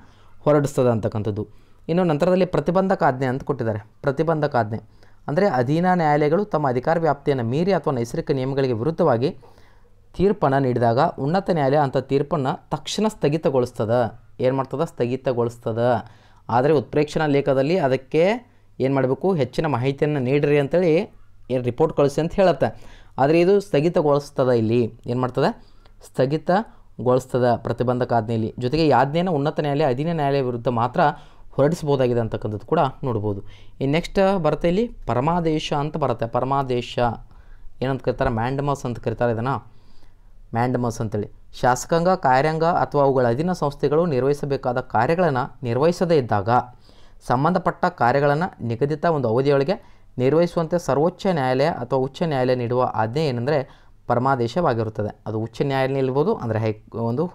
ಹೊರಡಿಸ್ತದೆ ಅಂತಕ್ಕಂಥದ್ದು ಇನ್ನು ನಂತರದಲ್ಲಿ ಪ್ರತಿಬಂಧಕ ಆಜ್ಞೆ ಅಂತ ಕೊಟ್ಟಿದ್ದಾರೆ ಪ್ರತಿಬಂಧಕಾಜ್ಞೆ ಅಂದರೆ ಅಧೀನ ನ್ಯಾಯಾಲಯಗಳು ತಮ್ಮ ಅಧಿಕಾರ ವ್ಯಾಪ್ತಿಯನ್ನು ಮೀರಿ ಅಥವಾ ನೈಸರ್ಗಿಕ ನಿಯಮಗಳಿಗೆ ವಿರುದ್ಧವಾಗಿ ತೀರ್ಪನ್ನು ನೀಡಿದಾಗ ಉನ್ನತ ನ್ಯಾಯಾಲಯ ಅಂಥ ತೀರ್ಪನ್ನು ತಕ್ಷಣ ಸ್ಥಗಿತಗೊಳಿಸ್ತದ ಏನು ಮಾಡ್ತದ ಸ್ಥಗಿತಗೊಳಿಸ್ತದ ಆದರೆ ಉತ್ಪ್ರೇಕ್ಷಣಾ ಲೇಖದಲ್ಲಿ ಅದಕ್ಕೆ ಏನು ಮಾಡಬೇಕು ಹೆಚ್ಚಿನ ಮಾಹಿತಿಯನ್ನು ನೀಡಿರಿ ಅಂತೇಳಿ ಏನು ರಿಪೋರ್ಟ್ ಕಳಿಸಿ ಅಂತ ಹೇಳುತ್ತೆ ಆದರೆ ಇದು ಸ್ಥಗಿತಗೊಳಿಸ್ತದ ಇಲ್ಲಿ ಏನು ಮಾಡ್ತದೆ ಸ್ಥಗಿತಗೊಳಿಸ್ತದ ಇಲ್ಲಿ ಜೊತೆಗೆ ಈ ಆಜ್ಞೆಯನ್ನು ಉನ್ನತ ನ್ಯಾಯಾಲಯ ಅಧೀನ ನ್ಯಾಯಾಲಯ ವಿರುದ್ಧ ಮಾತ್ರ ಹೊರಡಿಸಬಹುದಾಗಿದೆ ಅಂತಕ್ಕಂಥದ್ದು ಕೂಡ ನೋಡ್ಬೋದು ಈ ನೆಕ್ಸ್ಟ್ ಬರುತ್ತೆ ಇಲ್ಲಿ ಪರಮಾದೇಶ ಅಂತ ಬರುತ್ತೆ ಪರಮಾದೇಶ ಏನಂತ ಕರಿತಾರೆ ಮ್ಯಾಂಡಮಸ್ ಅಂತ ಕರೀತಾರೆ ಇದನ್ನು ಮ್ಯಾಂಡಮಸ್ ಅಂತೇಳಿ ಶಾಸಕಾಂಗ ಕಾರ್ಯಾಂಗ ಅಥವಾ ಅವುಗಳ ಅಧೀನ ಸಂಸ್ಥೆಗಳು ನಿರ್ವಹಿಸಬೇಕಾದ ಕಾರ್ಯಗಳನ್ನು ನಿರ್ವಹಿಸದೇ ಇದ್ದಾಗ ಸಂಬಂಧಪಟ್ಟ ಕಾರ್ಯಗಳನ್ನು ನಿಗದಿತ ಒಂದು ಅವಧಿಯೊಳಗೆ ನಿರ್ವಹಿಸುವಂತೆ ಸರ್ವೋಚ್ಚ ನ್ಯಾಯಾಲಯ ಅಥವಾ ಉಚ್ಚ ನ್ಯಾಯಾಲಯ ನೀಡುವ ಆಜ್ಞೆ ಏನಂದರೆ ಪರಮಾದೇಶವಾಗಿರುತ್ತದೆ ಅದು ಉಚ್ಚ ನ್ಯಾಯಾಲಯ ಇರ್ಬೋದು ಅಂದರೆ ಹೈ ಒಂದು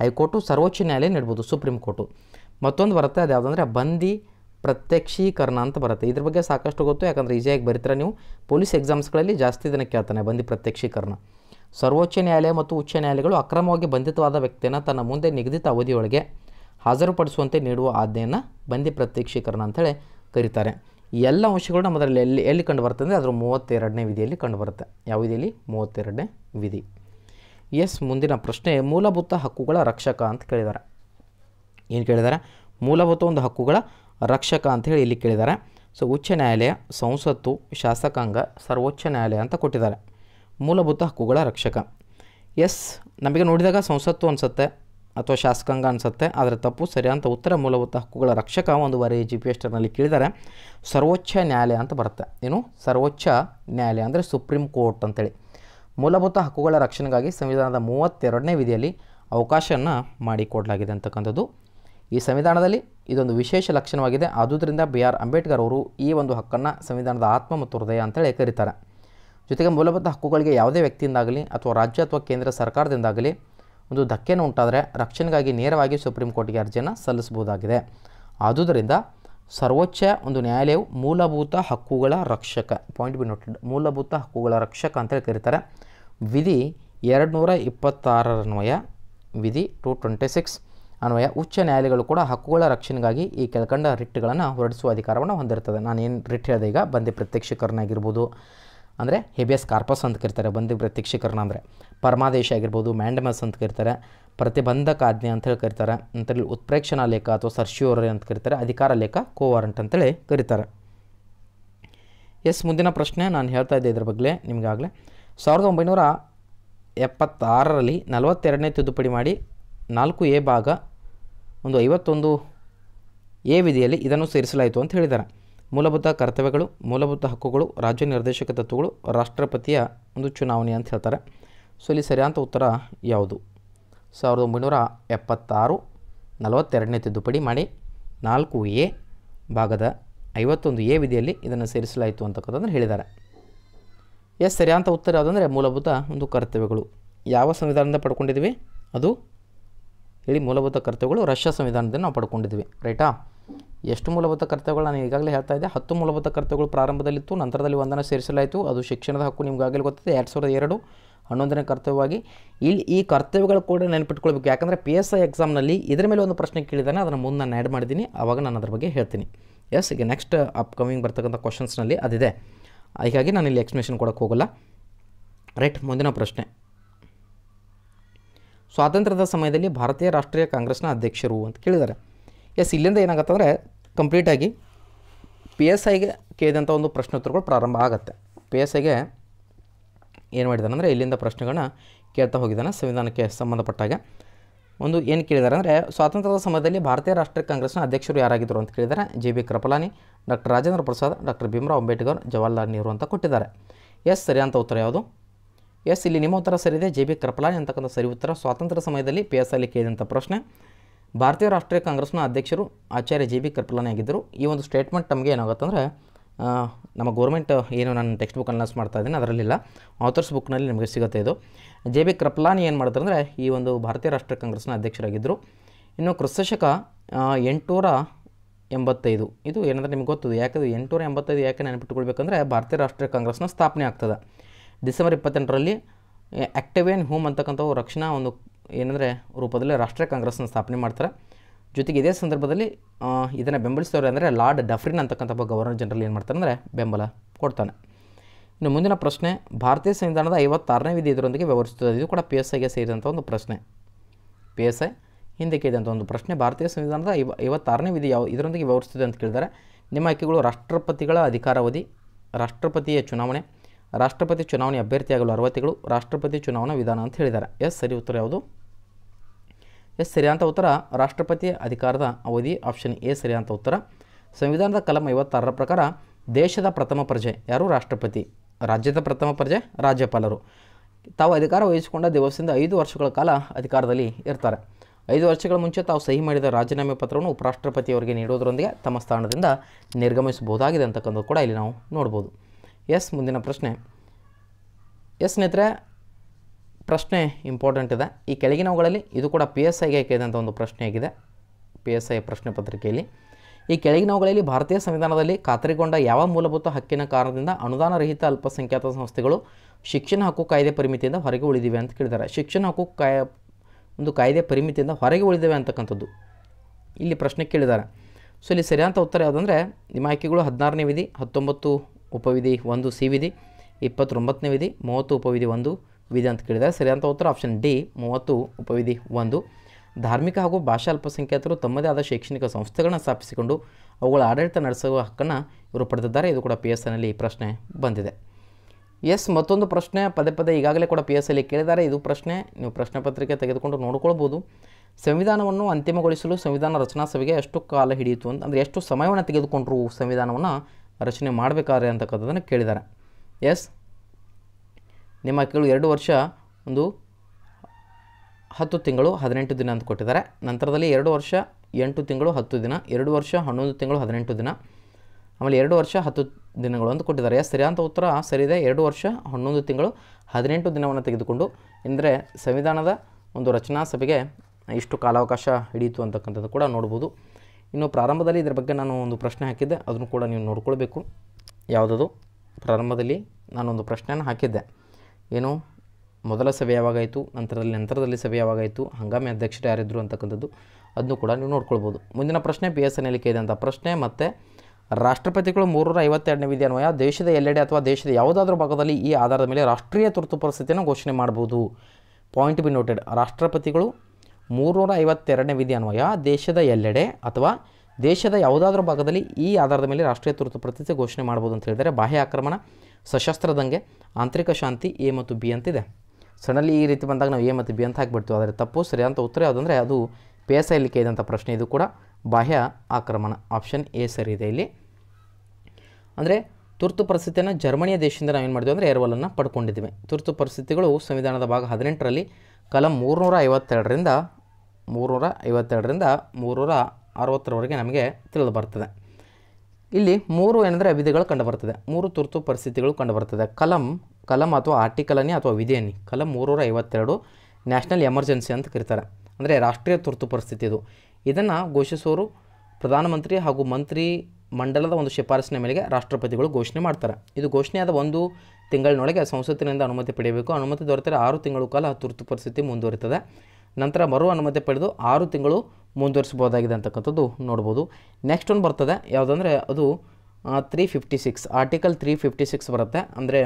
ಹೈಕೋರ್ಟು ಸರ್ವೋಚ್ಚ ನ್ಯಾಯಾಲಯ ನೀಡ್ಬೋದು ಸುಪ್ರೀಂ ಕೋರ್ಟು ಮತ್ತೊಂದು ಬರುತ್ತೆ ಅದು ಯಾವುದಂದ್ರೆ ಬಂದಿ ಪ್ರತ್ಯಕ್ಷೀಕರಣ ಅಂತ ಬರುತ್ತೆ ಇದ್ರ ಬಗ್ಗೆ ಸಾಕಷ್ಟು ಗೊತ್ತು ಯಾಕಂದರೆ ಈಸಿಯಾಗಿ ಬರೀತಾರೆ ನೀವು ಪೊಲೀಸ್ ಎಕ್ಸಾಮ್ಸ್ಗಳಲ್ಲಿ ಜಾಸ್ತಿ ದಿನ ಕೇಳ್ತಾನೆ ಬಂದಿ ಪ್ರತ್ಯಕ್ಷೀಕರಣ ಸರ್ವೋಚ್ಚ ನ್ಯಾಯಾಲಯ ಮತ್ತು ಉಚ್ಚ ನ್ಯಾಯಾಲಯಗಳು ಅಕ್ರಮವಾಗಿ ಬಂಧಿತವಾದ ವ್ಯಕ್ತಿಯನ್ನು ತನ್ನ ಮುಂದೆ ನಿಗದಿತ ಅವಧಿಯೊಳಗೆ ಹಾಜರುಪಡಿಸುವಂತೆ ನೀಡುವ ಆಜ್ಞೆಯನ್ನು ಬಂದಿ ಪ್ರತ್ಯಕ್ಷೀಕರಣ ಅಂತೇಳಿ ಕರೀತಾರೆ ಎಲ್ಲ ಅಂಶಗಳು ನಮ್ಮದರಲ್ಲಿ ಎಲ್ಲಿ ಎಲ್ಲಿ ಕಂಡು ಬರುತ್ತೆ ಅಂದರೆ ಅದರ ಮೂವತ್ತೆರಡನೇ ವಿಧಿಯಲ್ಲಿ ಕಂಡುಬರುತ್ತೆ ಯಾವ ವಿಧಿಯಲ್ಲಿ ಮೂವತ್ತೆರಡನೇ ವಿಧಿ ಎಸ್ ಮುಂದಿನ ಪ್ರಶ್ನೆ ಮೂಲಭೂತ ಹಕ್ಕುಗಳ ರಕ್ಷಕ ಅಂತ ಕೇಳಿದ್ದಾರೆ ಏನು ಕೇಳಿದ್ದಾರೆ ಮೂಲಭೂತ ಒಂದು ಹಕ್ಕುಗಳ ರಕ್ಷಕ ಅಂತ ಹೇಳಿ ಇಲ್ಲಿ ಕೇಳಿದ್ದಾರೆ ಸೊ ಉಚ್ಚ ನ್ಯಾಯಾಲಯ ಸಂಸತ್ತು ಶಾಸಕಾಂಗ ಸರ್ವೋಚ್ಚ ನ್ಯಾಯಾಲಯ ಅಂತ ಕೊಟ್ಟಿದ್ದಾರೆ ಮೂಲಭೂತ ಹಕ್ಕುಗಳ ರಕ್ಷಕ ಎಸ್ ನಮಗೆ ನೋಡಿದಾಗ ಸಂಸತ್ತು ಅನಿಸುತ್ತೆ ಅಥವಾ ಶಾಸಕಾಂಗ ಅನಿಸುತ್ತೆ ಆದರೆ ತಪ್ಪು ಸರಿ ಅಂತ ಉತ್ತರ ಮೂಲಭೂತ ಹಕ್ಕುಗಳ ರಕ್ಷಕ ಬಾರಿ ಜಿ ಪಿ ಎಸ್ಟರ್ನಲ್ಲಿ ಕೇಳಿದ್ದಾರೆ ಸರ್ವೋಚ್ಚ ನ್ಯಾಯಾಲಯ ಅಂತ ಬರುತ್ತೆ ಏನು ಸರ್ವೋಚ್ಚ ನ್ಯಾಯಾಲಯ ಅಂದರೆ ಸುಪ್ರೀಂ ಕೋರ್ಟ್ ಅಂತೇಳಿ ಮೂಲಭೂತ ಹಕ್ಕುಗಳ ರಕ್ಷಣೆಗಾಗಿ ಸಂವಿಧಾನದ ಮೂವತ್ತೆರಡನೇ ವಿಧಿಯಲ್ಲಿ ಅವಕಾಶವನ್ನು ಮಾಡಿಕೊಡಲಾಗಿದೆ ಅಂತಕ್ಕಂಥದ್ದು ಈ ಸಂವಿಧಾನದಲ್ಲಿ ಇದೊಂದು ವಿಶೇಷ ಲಕ್ಷಣವಾಗಿದೆ ಆದುದರಿಂದ ಬಿ ಆರ್ ಅಂಬೇಡ್ಕರ್ ಅವರು ಈ ಒಂದು ಹಕ್ಕನ್ನು ಸಂವಿಧಾನದ ಆತ್ಮ ಮತ್ತು ಹೃದಯ ಅಂತೇಳಿ ಕರೀತಾರೆ ಜೊತೆಗೆ ಮೂಲಭೂತ ಹಕ್ಕುಗಳಿಗೆ ಯಾವುದೇ ವ್ಯಕ್ತಿಯಿಂದಾಗಲಿ ಅಥವಾ ರಾಜ್ಯ ಅಥವಾ ಕೇಂದ್ರ ಸರ್ಕಾರದಿಂದಾಗಲಿ ಒಂದು ಧಕ್ಕೆಯನ್ನು ಉಂಟಾದರೆ ರಕ್ಷಣೆಗಾಗಿ ನೇರವಾಗಿ ಸುಪ್ರೀಂ ಕೋರ್ಟ್ಗೆ ಅರ್ಜಿಯನ್ನು ಸಲ್ಲಿಸಬಹುದಾಗಿದೆ ಆದುದರಿಂದ ಸರ್ವೋಚ್ಚ ಒಂದು ನ್ಯಾಯಾಲಯವು ಮೂಲಭೂತ ಹಕ್ಕುಗಳ ರಕ್ಷಕ ಪಾಯಿಂಟ್ ಬಿ ನೋಟೆಡ್ ಮೂಲಭೂತ ಹಕ್ಕುಗಳ ರಕ್ಷಕ ಅಂತೇಳಿ ಕರೀತಾರೆ ವಿಧಿ ಎರಡು ನೂರ ಇಪ್ಪತ್ತಾರರನ್ವಯ ವಿಧಿ ಟು ಟ್ವೆಂಟಿ ಸಿಕ್ಸ್ ಅನ್ವಯ ಉಚ್ಚ ನ್ಯಾಯಾಲಯಗಳು ಕೂಡ ಹಕ್ಕುಗಳ ರಕ್ಷಣೆಗಾಗಿ ಈ ಕೆಳಕಂಡ ರಿಟ್ಗಳನ್ನು ಹೊರಡಿಸುವ ಅಧಿಕಾರವನ್ನು ಹೊಂದಿರ್ತದೆ ನಾನೇನು ರಿಟ್ ಹೇಳಿದೆ ಈಗ ಬಂದಿ ಪ್ರತ್ಯಕ್ಷಕರನ್ನಾಗಿರ್ಬೋದು ಅಂದರೆ ಹೆಬಿಯಸ್ ಕಾರ್ಪಸ್ ಅಂತ ಕರಿತಾರೆ ಬಂದಿ ಪ್ರತ್ಯಕ್ಷಕರನ್ನ ಅಂದರೆ ಪರಮಾದೇಶ ಆಗಿರ್ಬೋದು ಮ್ಯಾಂಡಮಸ್ ಅಂತ ಕರಿತಾರೆ ಪ್ರತಿಬಂಧಕ ಆಜ್ಞೆ ಅಂತ ಹೇಳಿ ಕರೀತಾರೆ ಅಂತೇಳಿ ಉತ್ಪ್ರೇಕ್ಷಣಾ ಲೇಖ ಅಥವಾ ಸರ್ಶಿಯೋರೆ ಅಂತ ಕರೀತಾರೆ ಅಧಿಕಾರ ಲೇಖ ಕೋವಾರಂಟ್ ಅಂತೇಳಿ ಕರೀತಾರೆ ಎಸ್ ಮುಂದಿನ ಪ್ರಶ್ನೆ ನಾನು ಹೇಳ್ತಾ ಇದ್ದೆ ಇದ್ರ ಬಗ್ಗೆ ನಿಮಗಾಗಲೇ ಸಾವಿರದ ಒಂಬೈನೂರ ಎಪ್ಪತ್ತಾರರಲ್ಲಿ ನಲವತ್ತೆರಡನೇ ತಿದ್ದುಪಡಿ ಮಾಡಿ ನಾಲ್ಕು ಎ ಭಾಗ ಒಂದು ಐವತ್ತೊಂದು ಎ ವಿಧಿಯಲ್ಲಿ ಇದನ್ನು ಸೇರಿಸಲಾಯಿತು ಅಂತ ಹೇಳಿದ್ದಾರೆ ಮೂಲಭೂತ ಕರ್ತವ್ಯಗಳು ಮೂಲಭೂತ ಹಕ್ಕುಗಳು ರಾಜ್ಯ ನಿರ್ದೇಶಕ ತತ್ವಗಳು ರಾಷ್ಟ್ರಪತಿಯ ಒಂದು ಚುನಾವಣೆ ಅಂತ ಹೇಳ್ತಾರೆ ಸೊ ಇಲ್ಲಿ ಸರಿಯಾದ ಉತ್ತರ ಯಾವುದು ಸಾವಿರದ ಒಂಬೈನೂರ ಎಪ್ಪತ್ತಾರು ನಲವತ್ತೆರಡನೇ ತಿದ್ದುಪಡಿ ಮಾಡಿ ನಾಲ್ಕು ಎ ಭಾಗದ ಐವತ್ತೊಂದು ಎ ವಿಧಿಯಲ್ಲಿ ಇದನ್ನು ಸೇರಿಸಲಾಯಿತು ಅಂತಕ್ಕಂಥದ್ದನ್ನು ಹೇಳಿದ್ದಾರೆ ಎಸ್ ಸರಿಯಾದ ಉತ್ತರ ಯಾವುದಂದರೆ ಮೂಲಭೂತ ಒಂದು ಕರ್ತವ್ಯಗಳು ಯಾವ ಸಂವಿಧಾನದಿಂದ ಪಡ್ಕೊಂಡಿದ್ದೀವಿ ಅದು ಇಲ್ಲಿ ಮೂಲಭೂತ ಕರ್ತವ್ಯಗಳು ರಷ್ಯಾ ಸಂವಿಧಾನದಿಂದ ನಾವು ಪಡ್ಕೊಂಡಿದ್ವಿ ರೈಟಾ ಎಷ್ಟು ಮೂಲಭೂತ ಕರ್ತವ್ಯಗಳು ನಾನು ಈಗಾಗಲೇ ಹೇಳ್ತಾ ಇದ್ದೆ ಹತ್ತು ಮೂಲಭೂತ ಕರ್ತವ್ಯಗಳು ಪ್ರಾರಂಭದಲ್ಲಿತ್ತು ನಂತರದಲ್ಲಿ ಒಂದನ್ನು ಸೇರಿಸಲಾಯಿತು ಅದು ಶಿಕ್ಷಣದ ಹಕ್ಕು ನಿಮಗಾಗಲೇ ಗೊತ್ತಿದೆ ಎರಡು ಸಾವಿರದ ಎರಡು ಹನ್ನೊಂದನೇ ಕರ್ತವ್ಯವಾಗಿ ಇಲ್ಲಿ ಈ ಕರ್ತವ್ಯಗಳು ಕೂಡ ನೆನಪಿಟ್ಕೊಳ್ಬೇಕು ಯಾಕಂದರೆ ಪಿ ಎಸ್ ಐ ಎಕ್ಸಾಮ್ನಲ್ಲಿ ಇದರ ಮೇಲೆ ಒಂದು ಪ್ರಶ್ನೆ ಕೇಳಿದ್ದಾನೆ ಅದನ್ನು ಮುಂದೆ ನಾನು ಆ್ಯಡ್ ಮಾಡಿದ್ದೀನಿ ಆವಾಗ ನಾನು ಅದ್ರ ಬಗ್ಗೆ ಹೇಳ್ತೀನಿ ಎಸ್ ಈಗ ನೆಕ್ಸ್ಟ್ ಅಪ್ಕಮಿಂಗ್ ಬರ್ತಕ್ಕಂಥ ಕ್ವಶನ್ಸ್ನಲ್ಲಿ ಅದಿದೆ ಹೀಗಾಗಿ ನಾನು ಇಲ್ಲಿ ಎಕ್ಸ್ಪ್ಲನೇಷನ್ ಕೊಡೋಕ್ಕೆ ಹೋಗಲ್ಲ ರೈಟ್ ಮುಂದಿನ ಪ್ರಶ್ನೆ ಸ್ವಾತಂತ್ರ್ಯದ ಸಮಯದಲ್ಲಿ ಭಾರತೀಯ ರಾಷ್ಟ್ರೀಯ ಕಾಂಗ್ರೆಸ್ನ ಅಧ್ಯಕ್ಷರು ಅಂತ ಕೇಳಿದ್ದಾರೆ ಎಸ್ ಇಲ್ಲಿಂದ ಏನಾಗತ್ತಂದರೆ ಕಂಪ್ಲೀಟಾಗಿ ಪಿ ಎಸ್ ಐಗೆ ಕೇಳಿದಂಥ ಒಂದು ಪ್ರಶ್ನೋತ್ತರಗಳು ಪ್ರಾರಂಭ ಆಗುತ್ತೆ ಪಿ ಎಸ್ ಐಗೆ ಏನು ಮಾಡಿದಾನಂದರೆ ಇಲ್ಲಿಂದ ಪ್ರಶ್ನೆಗಳನ್ನ ಕೇಳ್ತಾ ಹೋಗಿದ್ದಾನೆ ಸಂವಿಧಾನಕ್ಕೆ ಸಂಬಂಧಪಟ್ಟಾಗ ಒಂದು ಏನು ಕೇಳಿದ್ದಾರೆ ಅಂದರೆ ಸ್ವಾತಂತ್ರ್ಯದ ಸಮಯದಲ್ಲಿ ಭಾರತೀಯ ರಾಷ್ಟ್ರೀಯ ಕಾಂಗ್ರೆಸ್ನ ಅಧ್ಯಕ್ಷರು ಯಾರಾಗಿದ್ದರು ಅಂತ ಕೇಳಿದ್ದಾರೆ J B Kripalani doctor Rajendra Prasad doctor Bhimrao Ambedkar Jawaharlal Nehru ಅಂತ ಕೊಟ್ಟಿದ್ದಾರೆ ಎಸ್ ಸರಿಯಾದಂಥ ಉತ್ತರ ಯಾವುದು ಎಸ್ ಇಲ್ಲಿ ನಿಮ್ಮ ಉತ್ತರ ಸರಿದೆ ಜೆ ಬಿ ಕೃಪಲಾನಿ ಅಂತಕ್ಕಂಥ ಸರಿ ಉತ್ತರ ಸ್ವಾತಂತ್ರ್ಯ ಸಮಯದಲ್ಲಿ ಪಿ ಎಸ್ ಅಲ್ಲಿ ಕೇಳಿದಂಥ ಪ್ರಶ್ನೆ ಭಾರತೀಯ ರಾಷ್ಟ್ರೀಯ ಕಾಂಗ್ರೆಸ್ನ ಅಧ್ಯಕ್ಷರು ಆಚಾರ್ಯ ಜೆ ಬಿ ಕೃಪಲಾನಿ ಆಗಿದ್ದರು ಈ ಒಂದು ಸ್ಟೇಟ್ಮೆಂಟ್ ನಮಗೆ ಏನಾಗುತ್ತಂದರೆ ನಮ್ಮ ಗೌರ್ಮೆಂಟ್ ಏನು ನಾನು ಟೆಕ್ಸ್ಟ್ ಬುಕ್ ಅನೌನ್ಸ್ ಮಾಡ್ತಾ ಇದ್ದೀನಿ ಅದರಲ್ಲಿಲ್ಲ ಆಥರ್ಸ್ ಬುಕ್ನಲ್ಲಿ ನಿಮಗೆ ಸಿಗುತ್ತೆ ಇದು ಜೆ ಬಿ ಕೃಪಲಾನಿ ಏನು ಮಾಡ್ತಾರೆ ಅಂದರೆ ಈ ಒಂದು ಭಾರತೀಯ ರಾಷ್ಟ್ರೀಯ ಕಾಂಗ್ರೆಸ್ನ ಅಧ್ಯಕ್ಷರಾಗಿದ್ದರು ಇನ್ನು ಕ್ರಿಸ್ತಶಕ ಎಂಟುನೂರ ಎಂಬತ್ತೈದು ಇದು ಏನಂದರೆ ನಿಮ್ಗೆ ಗೊತ್ತು ಯಾಕೆ ಎಂಟುನೂರ ಎಂಬತ್ತೈದು ಯಾಕೆ ನೆನಪಿಟ್ಕೊಳ್ಬೇಕಂದ್ರೆ ಭಾರತೀಯ ರಾಷ್ಟ್ರೀಯ ಕಾಂಗ್ರೆಸ್ನ ಸ್ಥಾಪನೆ ಆಗ್ತದೆ ಡಿಸೆಂಬರ್ ಇಪ್ಪತ್ತೆಂಟರಲ್ಲಿ ಆ್ಯಕ್ಟಿವೇನ್ ಹೋಮ್ ಅಂತಕ್ಕಂಥವು ರಕ್ಷಣಾ ಒಂದು ಏನಂದರೆ ರೂಪದಲ್ಲಿ ರಾಷ್ಟ್ರೀಯ ಕಾಂಗ್ರೆಸ್ನ ಸ್ಥಾಪನೆ ಮಾಡ್ತಾರೆ ಜೊತೆಗೆ ಇದೇ ಸಂದರ್ಭದಲ್ಲಿ ಇದನ್ನು ಬೆಂಬಲಿಸಿದವರು ಅಂದರೆ ಲಾರ್ಡ್ ಡಫ್ರಿನ್ ಅಂತಕ್ಕಂಥ ಗವರ್ನರ್ ಜನರಲ್ ಏನು ಮಾಡ್ತಾರೆ ಅಂದರೆ ಬೆಂಬಲ ಕೊಡ್ತಾನೆ ಇನ್ನು ಮುಂದಿನ ಪ್ರಶ್ನೆ ಭಾರತೀಯ ಸಂವಿಧಾನದ ಐವತ್ತಾರನೇ ವಿಧಿ ಇದರೊಂದಿಗೆ ವ್ಯವಹರಿಸುತ್ತದೆ ಇದು ಕೂಡ ಪಿ ಎಸ್ ಐಗೆ ಸೇರಿದಂಥ ಒಂದು ಪ್ರಶ್ನೆ ಪಿ ಎಸ್ ಐ ಹಿಂದಕ್ಕೆ ಇದ್ದಂಥ ಒಂದು ಪ್ರಶ್ನೆ ಭಾರತೀಯ ಸಂವಿಧಾನದ ಐವ ಐವತ್ತಾರನೇ ವಿಧಿ ಯಾವ ಇದರೊಂದಿಗೆ ವ್ಯವಹರಿಸುತ್ತದೆ ಅಂತ ಕೇಳಿದರೆ ನಿಮ್ಮ ಆಯ್ಕೆಗಳು ರಾಷ್ಟ್ರಪತಿಗಳ ಅಧಿಕಾರಾವಧಿ ರಾಷ್ಟ್ರಪತಿಯ ಚುನಾವಣೆ ರಾಷ್ಟ್ರಪತಿ ಚುನಾವಣೆ ಅಭ್ಯರ್ಥಿಯಾಗಲು ಅರ್ಹತೆಗಳು ರಾಷ್ಟ್ರಪತಿ ಚುನಾವಣಾ ವಿಧಾನ ಅಂತ ಹೇಳಿದ್ದಾರೆ ಎಸ್ ಸರಿ ಉತ್ತರ ಯಾವುದು ಎಸ್ ಅಂತ ಉತ್ತರ ರಾಷ್ಟ್ರಪತಿ ಅಧಿಕಾರದ ಅವಧಿ ಆಪ್ಷನ್ ಎ ಅಂತ ಉತ್ತರ ಸಂವಿಧಾನದ ಕಲಂ ಐವತ್ತಾರರ ಪ್ರಕಾರ ದೇಶದ ಪ್ರಥಮ ಪ್ರಜೆ ಯಾರು ರಾಷ್ಟ್ರಪತಿ ರಾಜ್ಯದ ಪ್ರಥಮ ಪ್ರಜೆ ರಾಜ್ಯಪಾಲರು ತಾವು ಅಧಿಕಾರ ವಹಿಸಿಕೊಂಡ ದಿವಸದಿಂದ ಐದು ವರ್ಷಗಳ ಕಾಲ ಅಧಿಕಾರದಲ್ಲಿ ಇರ್ತಾರೆ ಐದು ವರ್ಷಗಳ ಮುಂಚೆ ತಾವು ಸಹಿ ಮಾಡಿದ ರಾಜೀನಾಮೆ ಪತ್ರವನ್ನು ಉಪರಾಷ್ಟ್ರಪತಿಯವರಿಗೆ ನೀಡೋದರೊಂದಿಗೆ ತಮ್ಮ ಸ್ಥಾನದಿಂದ ನಿರ್ಗಮಿಸಬಹುದಾಗಿದೆ ಅಂತಕ್ಕಂಥದ್ದು ಕೂಡ ಇಲ್ಲಿ ನಾವು ನೋಡ್ಬೋದು ಎಸ್ ಮುಂದಿನ ಪ್ರಶ್ನೆ ಎಸ್ ಸ್ನೇಹಿತರೆ ಪ್ರಶ್ನೆ ಇಂಪಾರ್ಟೆಂಟ್ ಇದೆ ಈ ಕೆಳಗಿನವುಗಳಲ್ಲಿ ಇದು ಕೂಡ ಪಿ ಎಸ್ ಐಗೆ ಕೇಳಿದಂಥ ಒಂದು ಪ್ರಶ್ನೆಯಾಗಿದೆ ಪಿ ಎಸ್ ಐ ಪ್ರಶ್ನೆ ಪತ್ರಿಕೆಯಲ್ಲಿ ಈ ಕೆಳಗಿನವುಗಳಲ್ಲಿ ಭಾರತೀಯ ಸಂವಿಧಾನದಲ್ಲಿ ಖಾತರಿಗೊಂಡ ಯಾವ ಮೂಲಭೂತ ಹಕ್ಕಿನ ಕಾರಣದಿಂದ ಅನುದಾನರಹಿತ ಅಲ್ಪಸಂಖ್ಯಾತ ಸಂಸ್ಥೆಗಳು ಶಿಕ್ಷಣ ಹಕ್ಕು ಕಾಯ್ದೆ ಪರಿಮಿತಿಯಿಂದ ಹೊರಗೆ ಉಳಿದಿವೆ ಅಂತ ಕೇಳಿದ್ದಾರೆ ಶಿಕ್ಷಣ ಹಕ್ಕು ಕಾಯ ಒಂದು ಕಾಯ್ದೆ ಪರಿಮಿತಿಯಿಂದ ಹೊರಗೆ ಉಳಿದಿವೆ ಅಂತಕ್ಕಂಥದ್ದು ಇಲ್ಲಿ ಪ್ರಶ್ನೆ ಕೇಳಿದ್ದಾರೆ ಸೊ ಇಲ್ಲಿ ಸರಿಯಾದಂಥ ಉತ್ತರ ಯಾವುದಂದರೆ ನಿಮ್ಮ ಆಯ್ಕೆಗಳು ಹದಿನಾರನೇ ವಿಧಿ ಹತ್ತೊಂಬತ್ತು ಉಪವಿಧಿ ಒಂದು ಸಿ ವಿಧಿ ಇಪ್ಪತ್ತೊಂಬತ್ತನೇ ವಿಧಿ ಮೂವತ್ತು ಉಪವಿಧಿ ಒಂದು ವಿಧಿ ಅಂತ ಕೇಳಿದ್ದಾರೆ ಸರಿಯಾದಂಥ ಉತ್ತರ ಆಪ್ಷನ್ ಡಿ ಮೂವತ್ತು ಉಪವಿಧಿ ಒಂದು ಧಾರ್ಮಿಕ ಹಾಗೂ ಭಾಷಾ ಅಲ್ಪಸಂಖ್ಯಾತರು ತಮ್ಮದೇ ಆದ ಶೈಕ್ಷಣಿಕ ಸಂಸ್ಥೆಗಳನ್ನು ಸ್ಥಾಪಿಸಿಕೊಂಡು ಅವುಗಳ ಆಡಳಿತ ನಡೆಸುವ ಹಕ್ಕನ್ನು ಇವರು ಪಡೆದಿದ್ದಾರೆ ಇದು ಕೂಡ ಪಿ ಎಸ್ ಎನಲ್ಲಿ ಈ ಪ್ರಶ್ನೆ ಬಂದಿದೆ ಎಸ್ ಮತ್ತೊಂದು ಪ್ರಶ್ನೆ ಪದೇ ಪದೇ ಈಗಾಗಲೇ ಕೂಡ ಪಿ ಎಸ್ ಎಲ್ಲಿ ಕೇಳಿದ್ದಾರೆ ಇದು ಪ್ರಶ್ನೆ ನೀವು ಪ್ರಶ್ನೆ ಪತ್ರಿಕೆ ತೆಗೆದುಕೊಂಡು ನೋಡ್ಕೊಳ್ಬೋದು ಸಂವಿಧಾನವನ್ನು ಅಂತಿಮಗೊಳಿಸಲು ಸಂವಿಧಾನ ರಚನಾ ಸಭೆಗೆ ಎಷ್ಟು ಕಾಲ ಹಿಡಿಯಿತು ಅಂತ ಅಂದರೆ ಎಷ್ಟು ಸಮಯವನ್ನು ತೆಗೆದುಕೊಂಡ್ರು ಸಂವಿಧಾನವನ್ನು ರಚನೆ ಮಾಡಬೇಕಾದ್ರೆ ಅಂತಕ್ಕಂಥದ್ದನ್ನು ಕೇಳಿದ್ದಾರೆ ಎಸ್ ನಿಮ್ಮ ಕೇಳು ಎರಡು ವರ್ಷ ಒಂದು ಹತ್ತು ತಿಂಗಳು ಹದಿನೆಂಟು ದಿನ ಅಂತ ಕೊಟ್ಟಿದ್ದಾರೆ ನಂತರದಲ್ಲಿ ಎರಡು ವರ್ಷ ಎಂಟು ತಿಂಗಳು ಹತ್ತು ದಿನ ಎರಡು ವರ್ಷ ಹನ್ನೊಂದು ತಿಂಗಳು ಹದಿನೆಂಟು ದಿನ ಆಮೇಲೆ ಎರಡು ವರ್ಷ ಹತ್ತು ದಿನಗಳು ಅಂತ ಕೊಟ್ಟಿದ್ದಾರೆ ಎಸ್ ಸರಿಯಾದಂಥ ಉತ್ತರ ಸರಿಯಿದೆ ಎರಡು ವರ್ಷ ಹನ್ನೊಂದು ತಿಂಗಳು ಹದಿನೆಂಟು ದಿನವನ್ನು ತೆಗೆದುಕೊಂಡು ಎಂದರೆ ಸಂವಿಧಾನದ ಒಂದು ರಚನಾ ಸಭೆಗೆ ಇಷ್ಟು ಕಾಲಾವಕಾಶ ಹಿಡಿಯಿತು ಅಂತಕ್ಕಂಥದ್ದು ಕೂಡ ನೋಡ್ಬೋದು ಇನ್ನು ಪ್ರಾರಂಭದಲ್ಲಿ ಇದರ ಬಗ್ಗೆ ನಾನು ಒಂದು ಪ್ರಶ್ನೆ ಹಾಕಿದ್ದೆ ಅದನ್ನು ಕೂಡ ನೀವು ನೋಡ್ಕೊಳ್ಬೇಕು ಯಾವುದದು ಪ್ರಾರಂಭದಲ್ಲಿ ನಾನೊಂದು ಪ್ರಶ್ನೆಯನ್ನು ಹಾಕಿದ್ದೆ ಏನು ಮೊದಲ ಸಭೆ ಯಾವಾಗಾಯಿತು ನಂತರದಲ್ಲಿ ನಂತರದಲ್ಲಿ ಸಭೆ ಯಾವಾಗಾಯಿತು ಹಂಗಾಮಿ ಅಧ್ಯಕ್ಷರು ಯಾರಿದ್ದರು ಅಂತಕ್ಕಂಥದ್ದು ಅದನ್ನು ಕೂಡ ನೀವು ನೋಡ್ಕೊಳ್ಬೋದು ಮುಂದಿನ ಪ್ರಶ್ನೆ ಪಿ ಎಸ್ ಇದೆ ಅಂತ ಪ್ರಶ್ನೆ ಮತ್ತು ರಾಷ್ಟ್ರಪತಿಗಳು ಮೂರರ ಐವತ್ತೆರಡನೇ ಅನ್ವಯ ದೇಶದ ಎಲ್ಲೆಡೆ ಅಥವಾ ದೇಶದ ಯಾವುದಾದ್ರೂ ಭಾಗದಲ್ಲಿ ಈ ಆಧಾರದ ಮೇಲೆ ರಾಷ್ಟ್ರೀಯ ತುರ್ತು ಪರಿಸ್ಥಿತಿಯನ್ನು ಘೋಷಣೆ ಮಾಡ್ಬೋದು ಪಾಯಿಂಟ್ ಬಿ ನೋಟೆಡ್ ರಾಷ್ಟ್ರಪತಿಗಳು ಮೂರುನೂರ ಐವತ್ತೆರಡನೇ ವಿಧಿ ಅನ್ವಯ ದೇಶದ ಎಲ್ಲೆಡೆ ಅಥವಾ ದೇಶದ ಯಾವುದಾದ್ರೂ ಭಾಗದಲ್ಲಿ ಈ ಆಧಾರದ ಮೇಲೆ ರಾಷ್ಟ್ರೀಯ ತುರ್ತು ಪರಿಸ್ಥಿತಿ ಘೋಷಣೆ ಮಾಡ್ಬೋದು ಅಂತ ಹೇಳಿದರೆ ಬಾಹ್ಯ ಆಕ್ರಮಣ ಸಶಸ್ತ್ರ ದಂಗೆ ಆಂತರಿಕ ಶಾಂತಿ ಎ ಮತ್ತು ಬಿ ಅಂತಿದೆ ಸಡನ್ಲಿ ಈ ರೀತಿ ಬಂದಾಗ ನಾವು ಎ ಮತ್ತು ಬಿ ಅಂತ ಹಾಕಿಬಿಡ್ತೀವಿ ಆದರೆ ತಪ್ಪು ಅಂತ ಉತ್ತರ ಯಾವುದಂದರೆ ಅದು ಪೇಸ ಇಲ್ಲಿಕೆ ಇದ್ದಂಥ ಪ್ರಶ್ನೆ ಇದು ಕೂಡ ಬಾಹ್ಯ ಆಕ್ರಮಣ ಆಪ್ಷನ್ ಎ ಸರಿ ಇದೆ ಇಲ್ಲಿ ಅಂದರೆ ತುರ್ತು ಪರಿಸ್ಥಿತಿಯನ್ನು ಜರ್ಮನಿಯ ದೇಶದಿಂದ ನಾವು ಏನು ಮಾಡಿದ್ವಿ ಅಂದರೆ ಎರವಲನ್ನು ಪಡ್ಕೊಂಡಿದ್ದೀವಿ ತುರ್ತು ಪರಿಸ್ಥಿತಿಗಳು ಸಂವಿಧಾನದ ಭಾಗ ಹದಿನೆಂಟರಲ್ಲಿ ಕಲಂ ಮೂರುನೂರ ಐವತ್ತೆರಡರಿಂದ ಮೂರುನೂರ ಐವತ್ತೆರಡರಿಂದ ಮೂರುನೂರ ಅರವತ್ತರವರೆಗೆ ನಮಗೆ ತಿಳಿದು ಬರ್ತದೆ ಇಲ್ಲಿ ಮೂರು ಏನಂದರೆ ವಿಧಿಗಳು ಕಂಡುಬರ್ತದೆ ಮೂರು ತುರ್ತು ಪರಿಸ್ಥಿತಿಗಳು ಕಂಡುಬರ್ತದೆ ಕಲಂ ಕಲಂ ಅಥವಾ ಆರ್ಟಿಕಲನಿ ಅಥವಾ ವಿಧಿಯನ್ನಿ ಕಲಂ ನೂರ ಐವತ್ತೆರಡು ನ್ಯಾಷನಲ್ ಎಮರ್ಜೆನ್ಸಿ ಅಂತ ಕರೀತಾರೆ ಅಂದರೆ ರಾಷ್ಟ್ರೀಯ ತುರ್ತು ಪರಿಸ್ಥಿತಿ ಇದು ಇದನ್ನು ಘೋಷಿಸುವರು ಪ್ರಧಾನಮಂತ್ರಿ ಹಾಗೂ ಮಂತ್ರಿ ಮಂಡಲದ ಒಂದು ಶಿಫಾರಸಿನ ಮೇಲೆ ರಾಷ್ಟ್ರಪತಿಗಳು ಘೋಷಣೆ ಮಾಡ್ತಾರೆ ಇದು ಘೋಷಣೆಯಾದ ಒಂದು ತಿಂಗಳಿನೊಳಗೆ ಸಂಸತ್ತಿನಿಂದ ಅನುಮತಿ ಪಡೆಯಬೇಕು ಅನುಮತಿ ದೊರೆತರೆ ಆರು ತಿಂಗಳು ಕಾಲ ತುರ್ತು ಪರಿಸ್ಥಿತಿ ಮುಂದುವರಿತದೆ ನಂತರ ಮರು ಅನುಮತಿ ಪಡೆದು ಆರು ತಿಂಗಳು ಮುಂದುವರಿಸಬಹುದಾಗಿದೆ ಅಂತಕ್ಕಂಥದ್ದು ನೋಡ್ಬೋದು ನೆಕ್ಸ್ಟ್ ಒಂದು ಬರ್ತದೆ ಯಾವುದಂದರೆ ಅದು three fifty six article three fifty six ಬರುತ್ತೆ ಅಂದರೆ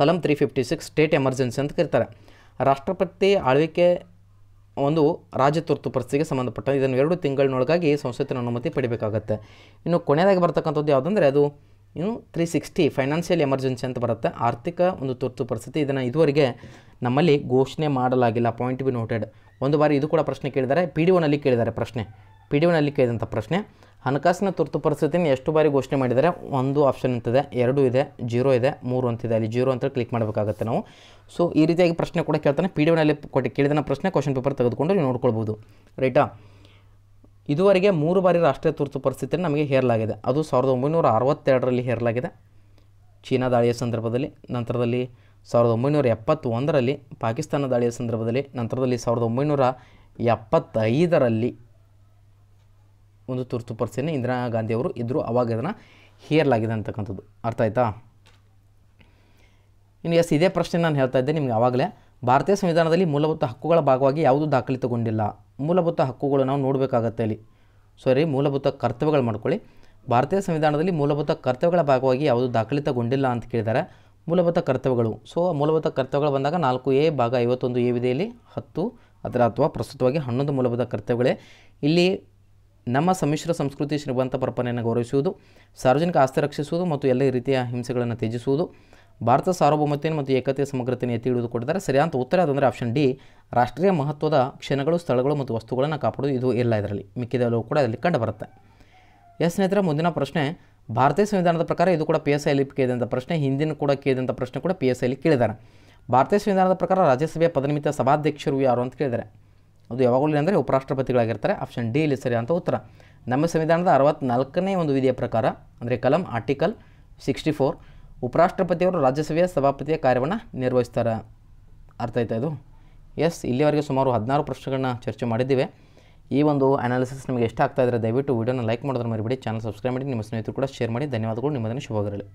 ಕಲಂ three fifty six state emergency ಅಂತ ಕರೀತಾರೆ ರಾಷ್ಟ್ರಪತಿ ಆಳ್ವಿಕೆ ಒಂದು ರಾಜ್ಯ ತುರ್ತು ಪರಿಸ್ಥಿತಿಗೆ ಸಂಬಂಧಪಟ್ಟ ಇದನ್ನು ಎರಡು ತಿಂಗಳಿನೊಳಗಾಗಿ ಸಂಸತ್ತಿನ ಅನುಮತಿ ಪಡಿಬೇಕಾಗತ್ತೆ ಇನ್ನು ಕೊನೆಯದಾಗಿ ಬರ್ತಕ್ಕಂಥದ್ದು ಯಾವುದಂದರೆ ಅದು ಇನ್ನು ತ್ರೀ ಸಿಕ್ಸ್ಟಿ ಫೈನಾನ್ಷಿಯಲ್ ಎಮರ್ಜೆನ್ಸಿ ಅಂತ ಬರುತ್ತೆ ಆರ್ಥಿಕ ಒಂದು ತುರ್ತು ಪರಿಸ್ಥಿತಿ ಇದನ್ನು ಇದುವರೆಗೆ ನಮ್ಮಲ್ಲಿ ಘೋಷಣೆ ಮಾಡಲಾಗಿಲ್ಲ ಪಾಯಿಂಟ್ ಬಿ ನೋಟೆಡ್ ಒಂದು ಬಾರಿ ಇದು ಕೂಡ ಪ್ರಶ್ನೆ ಕೇಳಿದ್ದಾರೆ ಪಿ ಡಿ ಒನಲ್ಲಿ ಕೇಳಿದ್ದಾರೆ ಪ್ರಶ್ನೆ ಪಿ ಡಿ ಒನಲ್ಲಿ ಕೇಳಿದಂಥ ಪ್ರಶ್ನೆ ಹಣಕಾಸಿನ ತುರ್ತು ಪರಿಸ್ಥಿತಿಯನ್ನು ಎಷ್ಟು ಬಾರಿ ಘೋಷಣೆ ಮಾಡಿದರೆ ಒಂದು ಆಪ್ಷನ್ ಅಂತಿದೆ ಎರಡು ಇದೆ ಜೀರೋ ಇದೆ ಮೂರು ಅಂತಿದೆ ಅಲ್ಲಿ ಜೀರೋ ಅಂತ ಕ್ಲಿಕ್ ಮಾಡಬೇಕಾಗುತ್ತೆ ನಾವು ಸೊ ಈ ರೀತಿಯಾಗಿ ಪ್ರಶ್ನೆ ಕೂಡ ಕೇಳ್ತಾನೆ ಪಿ ಡಿ ಒನಲ್ಲಿ ಕೊಟ್ಟು ಕೇಳಿದ ಪ್ರಶ್ನೆ ಕ್ವಶನ್ ಪೇಪರ್ ತೆಗೆದುಕೊಂಡು ನೀವು ನೋಡ್ಕೊಳ್ಬೋದು ರೈಟಾ ಇದುವರೆಗೆ ಮೂರು ಬಾರಿ ರಾಷ್ಟ್ರೀಯ ತುರ್ತು ಪರಿಸ್ಥಿತಿಯನ್ನು ನಮಗೆ ಹೇರಲಾಗಿದೆ ಅದು ಸಾವಿರದ ಒಂಬೈನೂರ ಅರವತ್ತೆರಡರಲ್ಲಿ ಹೇರಲಾಗಿದೆ ಚೀನಾ ದಾಳಿಯ ಸಂದರ್ಭದಲ್ಲಿ ನಂತರದಲ್ಲಿ ಸಾವಿರದ ಒಂಬೈನೂರ ಎಪ್ಪತ್ತೊಂದರಲ್ಲಿ ಪಾಕಿಸ್ತಾನ ದಾಳಿಯ ಸಂದರ್ಭದಲ್ಲಿ ನಂತರದಲ್ಲಿ ಸಾವಿರದ ಒಂಬೈನೂರ ಎಪ್ಪತ್ತೈದರಲ್ಲಿ ಒಂದು ತುರ್ತು ಪರಿಸ್ಥಿತಿ ಇಂದಿರಾ ಗಾಂಧಿಯವರು ಇದ್ದರು ಅವಾಗ ಅದನ್ನು ಹೇರಲಾಗಿದೆ ಅಂತಕ್ಕಂಥದ್ದು ಅರ್ಥ ಆಯ್ತಾ ಇನ್ನು ಎಸ್ ಇದೇ ಪ್ರಶ್ನೆ ನಾನು ಹೇಳ್ತಾ ಇದ್ದೆ ನಿಮಗೆ ಆವಾಗಲೇ ಭಾರತೀಯ ಸಂವಿಧಾನದಲ್ಲಿ ಮೂಲಭೂತ ಹಕ್ಕುಗಳ ಭಾಗವಾಗಿ ಯಾವುದೂ ದಾಖಲಿತಗೊಂಡಿಲ್ಲ ಮೂಲಭೂತ ಹಕ್ಕುಗಳು ನಾವು ನೋಡಬೇಕಾಗತ್ತೆ ಅಲ್ಲಿ ಸಾರಿ ಮೂಲಭೂತ ಕರ್ತವ್ಯಗಳು ಮಾಡ್ಕೊಳ್ಳಿ ಭಾರತೀಯ ಸಂವಿಧಾನದಲ್ಲಿ ಮೂಲಭೂತ ಕರ್ತವ್ಯಗಳ ಭಾಗವಾಗಿ ಯಾವುದು ದಾಖಲಿತಗೊಂಡಿಲ್ಲ ಅಂತ ಕೇಳಿದ್ದಾರೆ ಮೂಲಭೂತ ಕರ್ತವ್ಯಗಳು ಸೊ ಮೂಲಭೂತ ಕರ್ತವ್ಯಗಳು ಬಂದಾಗ ನಾಲ್ಕು ಎ ಭಾಗ ಐವತ್ತೊಂದು ಎ ವಿಧಿಯಲ್ಲಿ ಹತ್ತು ಅದರ ಅಥವಾ ಪ್ರಸ್ತುತವಾಗಿ ಹನ್ನೊಂದು ಮೂಲಭೂತ ಕರ್ತವ್ಯಗಳೇ ಇಲ್ಲಿ ನಮ್ಮ ಸಮ್ಮಿಶ್ರ ಸಂಸ್ಕೃತಿ ಶ್ರೀಮಂತ ಪರಂಪರೆಯನ್ನು ಗೌರವಿಸುವುದು ಸಾರ್ವಜನಿಕ ಆಸ್ತಿ ರಕ್ಷಿಸುವುದು ಮತ್ತು ಎಲ್ಲ ರೀತಿಯ ಹಿಂಸೆಗಳನ್ನು ತ್ಯಜಿಸುವುದು ಭಾರತ ಸಾರ್ವಭೌಮತೆಯನ್ನು ಮತ್ತು ಏಕತೆಯ ಸಮಗ್ರತೆಯನ್ನು ಎತ್ತಿ ಹಿಡಿದು ಕೊಟ್ಟಿದ್ದಾರೆ ಸರಿಯಾದ ಉತ್ತರ ಅದಂದರೆ ಆಪ್ಷನ್ ಡಿ ರಾಷ್ಟ್ರೀಯ ಮಹತ್ವದ ಕ್ಷಣಗಳು ಸ್ಥಳಗಳು ಮತ್ತು ವಸ್ತುಗಳನ್ನು ಕಾಪಾಡುವುದು ಇದು ಎಲ್ಲ ಇದರಲ್ಲಿ ಮಿಕ್ಕಿದೆಲ್ಲವೂ ಕೂಡ ಅದರಲ್ಲಿ ಕಂಡುಬರುತ್ತೆ ಎಸ್ ಸ್ನೇಹಿತರ ಮುಂದಿನ ಪ್ರಶ್ನೆ ಭಾರತೀಯ ಸಂವಿಧಾನದ ಪ್ರಕಾರ ಇದು ಕೂಡ ಪಿ ಎಸ್ ಐಲಿ ಕೇಳಿದಂಥ ಪ್ರಶ್ನೆ ಹಿಂದಿನ ಕೂಡ ಕೇಳಿದಂಥ ಪ್ರಶ್ನೆ ಕೂಡ ಪಿ ಎಸ್ ಐಲಿ ಕೇಳಿದ್ದಾರೆ ಭಾರತೀಯ ಸಂವಿಧಾನದ ಪ್ರಕಾರ ರಾಜ್ಯಸಭೆಯ ಪದನಿಮಿತ ಸಭಾಧ್ಯಕ್ಷರು ಯಾರು ಅಂತ ಕೇಳಿದ್ದಾರೆ ಅದು ಯಾವಾಗಲೂ ಅಂದರೆ ಉಪರಾಷ್ಟ್ರಪತಿಗಳಾಗಿರ್ತಾರೆ ಆಪ್ಷನ್ ಡಿ ಇಲ್ಲಿ ಸರಿ ಅಂತ ಉತ್ತರ ನಮ್ಮ ಸಂವಿಧಾನದ ಅರವತ್ನಾಲ್ಕನೇ ಒಂದು ವಿಧಿಯ ಪ್ರಕಾರ ಅಂದರೆ ಕಲಂ ಆರ್ಟಿಕಲ್ ಸಿಕ್ಸ್ಟಿ ಫೋರ್ ಉಪರಾಷ್ಟ್ರಪತಿಯವರು ರಾಜ್ಯಸಭೆಯ ಸಭಾಪತಿಯ ಕಾರ್ಯವನ್ನು ನಿರ್ವಹಿಸ್ತಾರೆ ಅರ್ಥ ಆಯ್ತಾ ಇದು ಎಸ್ ಇಲ್ಲಿವರೆಗೆ ಸುಮಾರು ಹದಿನಾರು ಪ್ರಶ್ನೆಗಳನ್ನ ಚರ್ಚೆ ಮಾಡಿದ್ದೀವಿ ಈ ಒಂದು ಅನಾಲಿಸಿಸ್ ನಿಮಗೆ ಇಷ್ಟ ಆಗ್ತಾ ಇದ್ದರೆ ದಯವಿಟ್ಟು ವೀಡಿಯೋನ ಲೈಕ್ ಮಾಡೋದ್ರ ಮರಿಬೇಡಿ ಚಾನಲ್ ಸಬ್ಸ್ಕ್ರೈಬ್ ಮಾಡಿ ನಿಮ್ಮ ಸ್ನೇಹಿತರು ಕೂಡ ಶೇರ್ ಮಾಡಿ ಧನ್ಯವಾದಗಳು ನಿಮ್ಮದನ್ನು ಶುಭವಾಗಿರಲಿ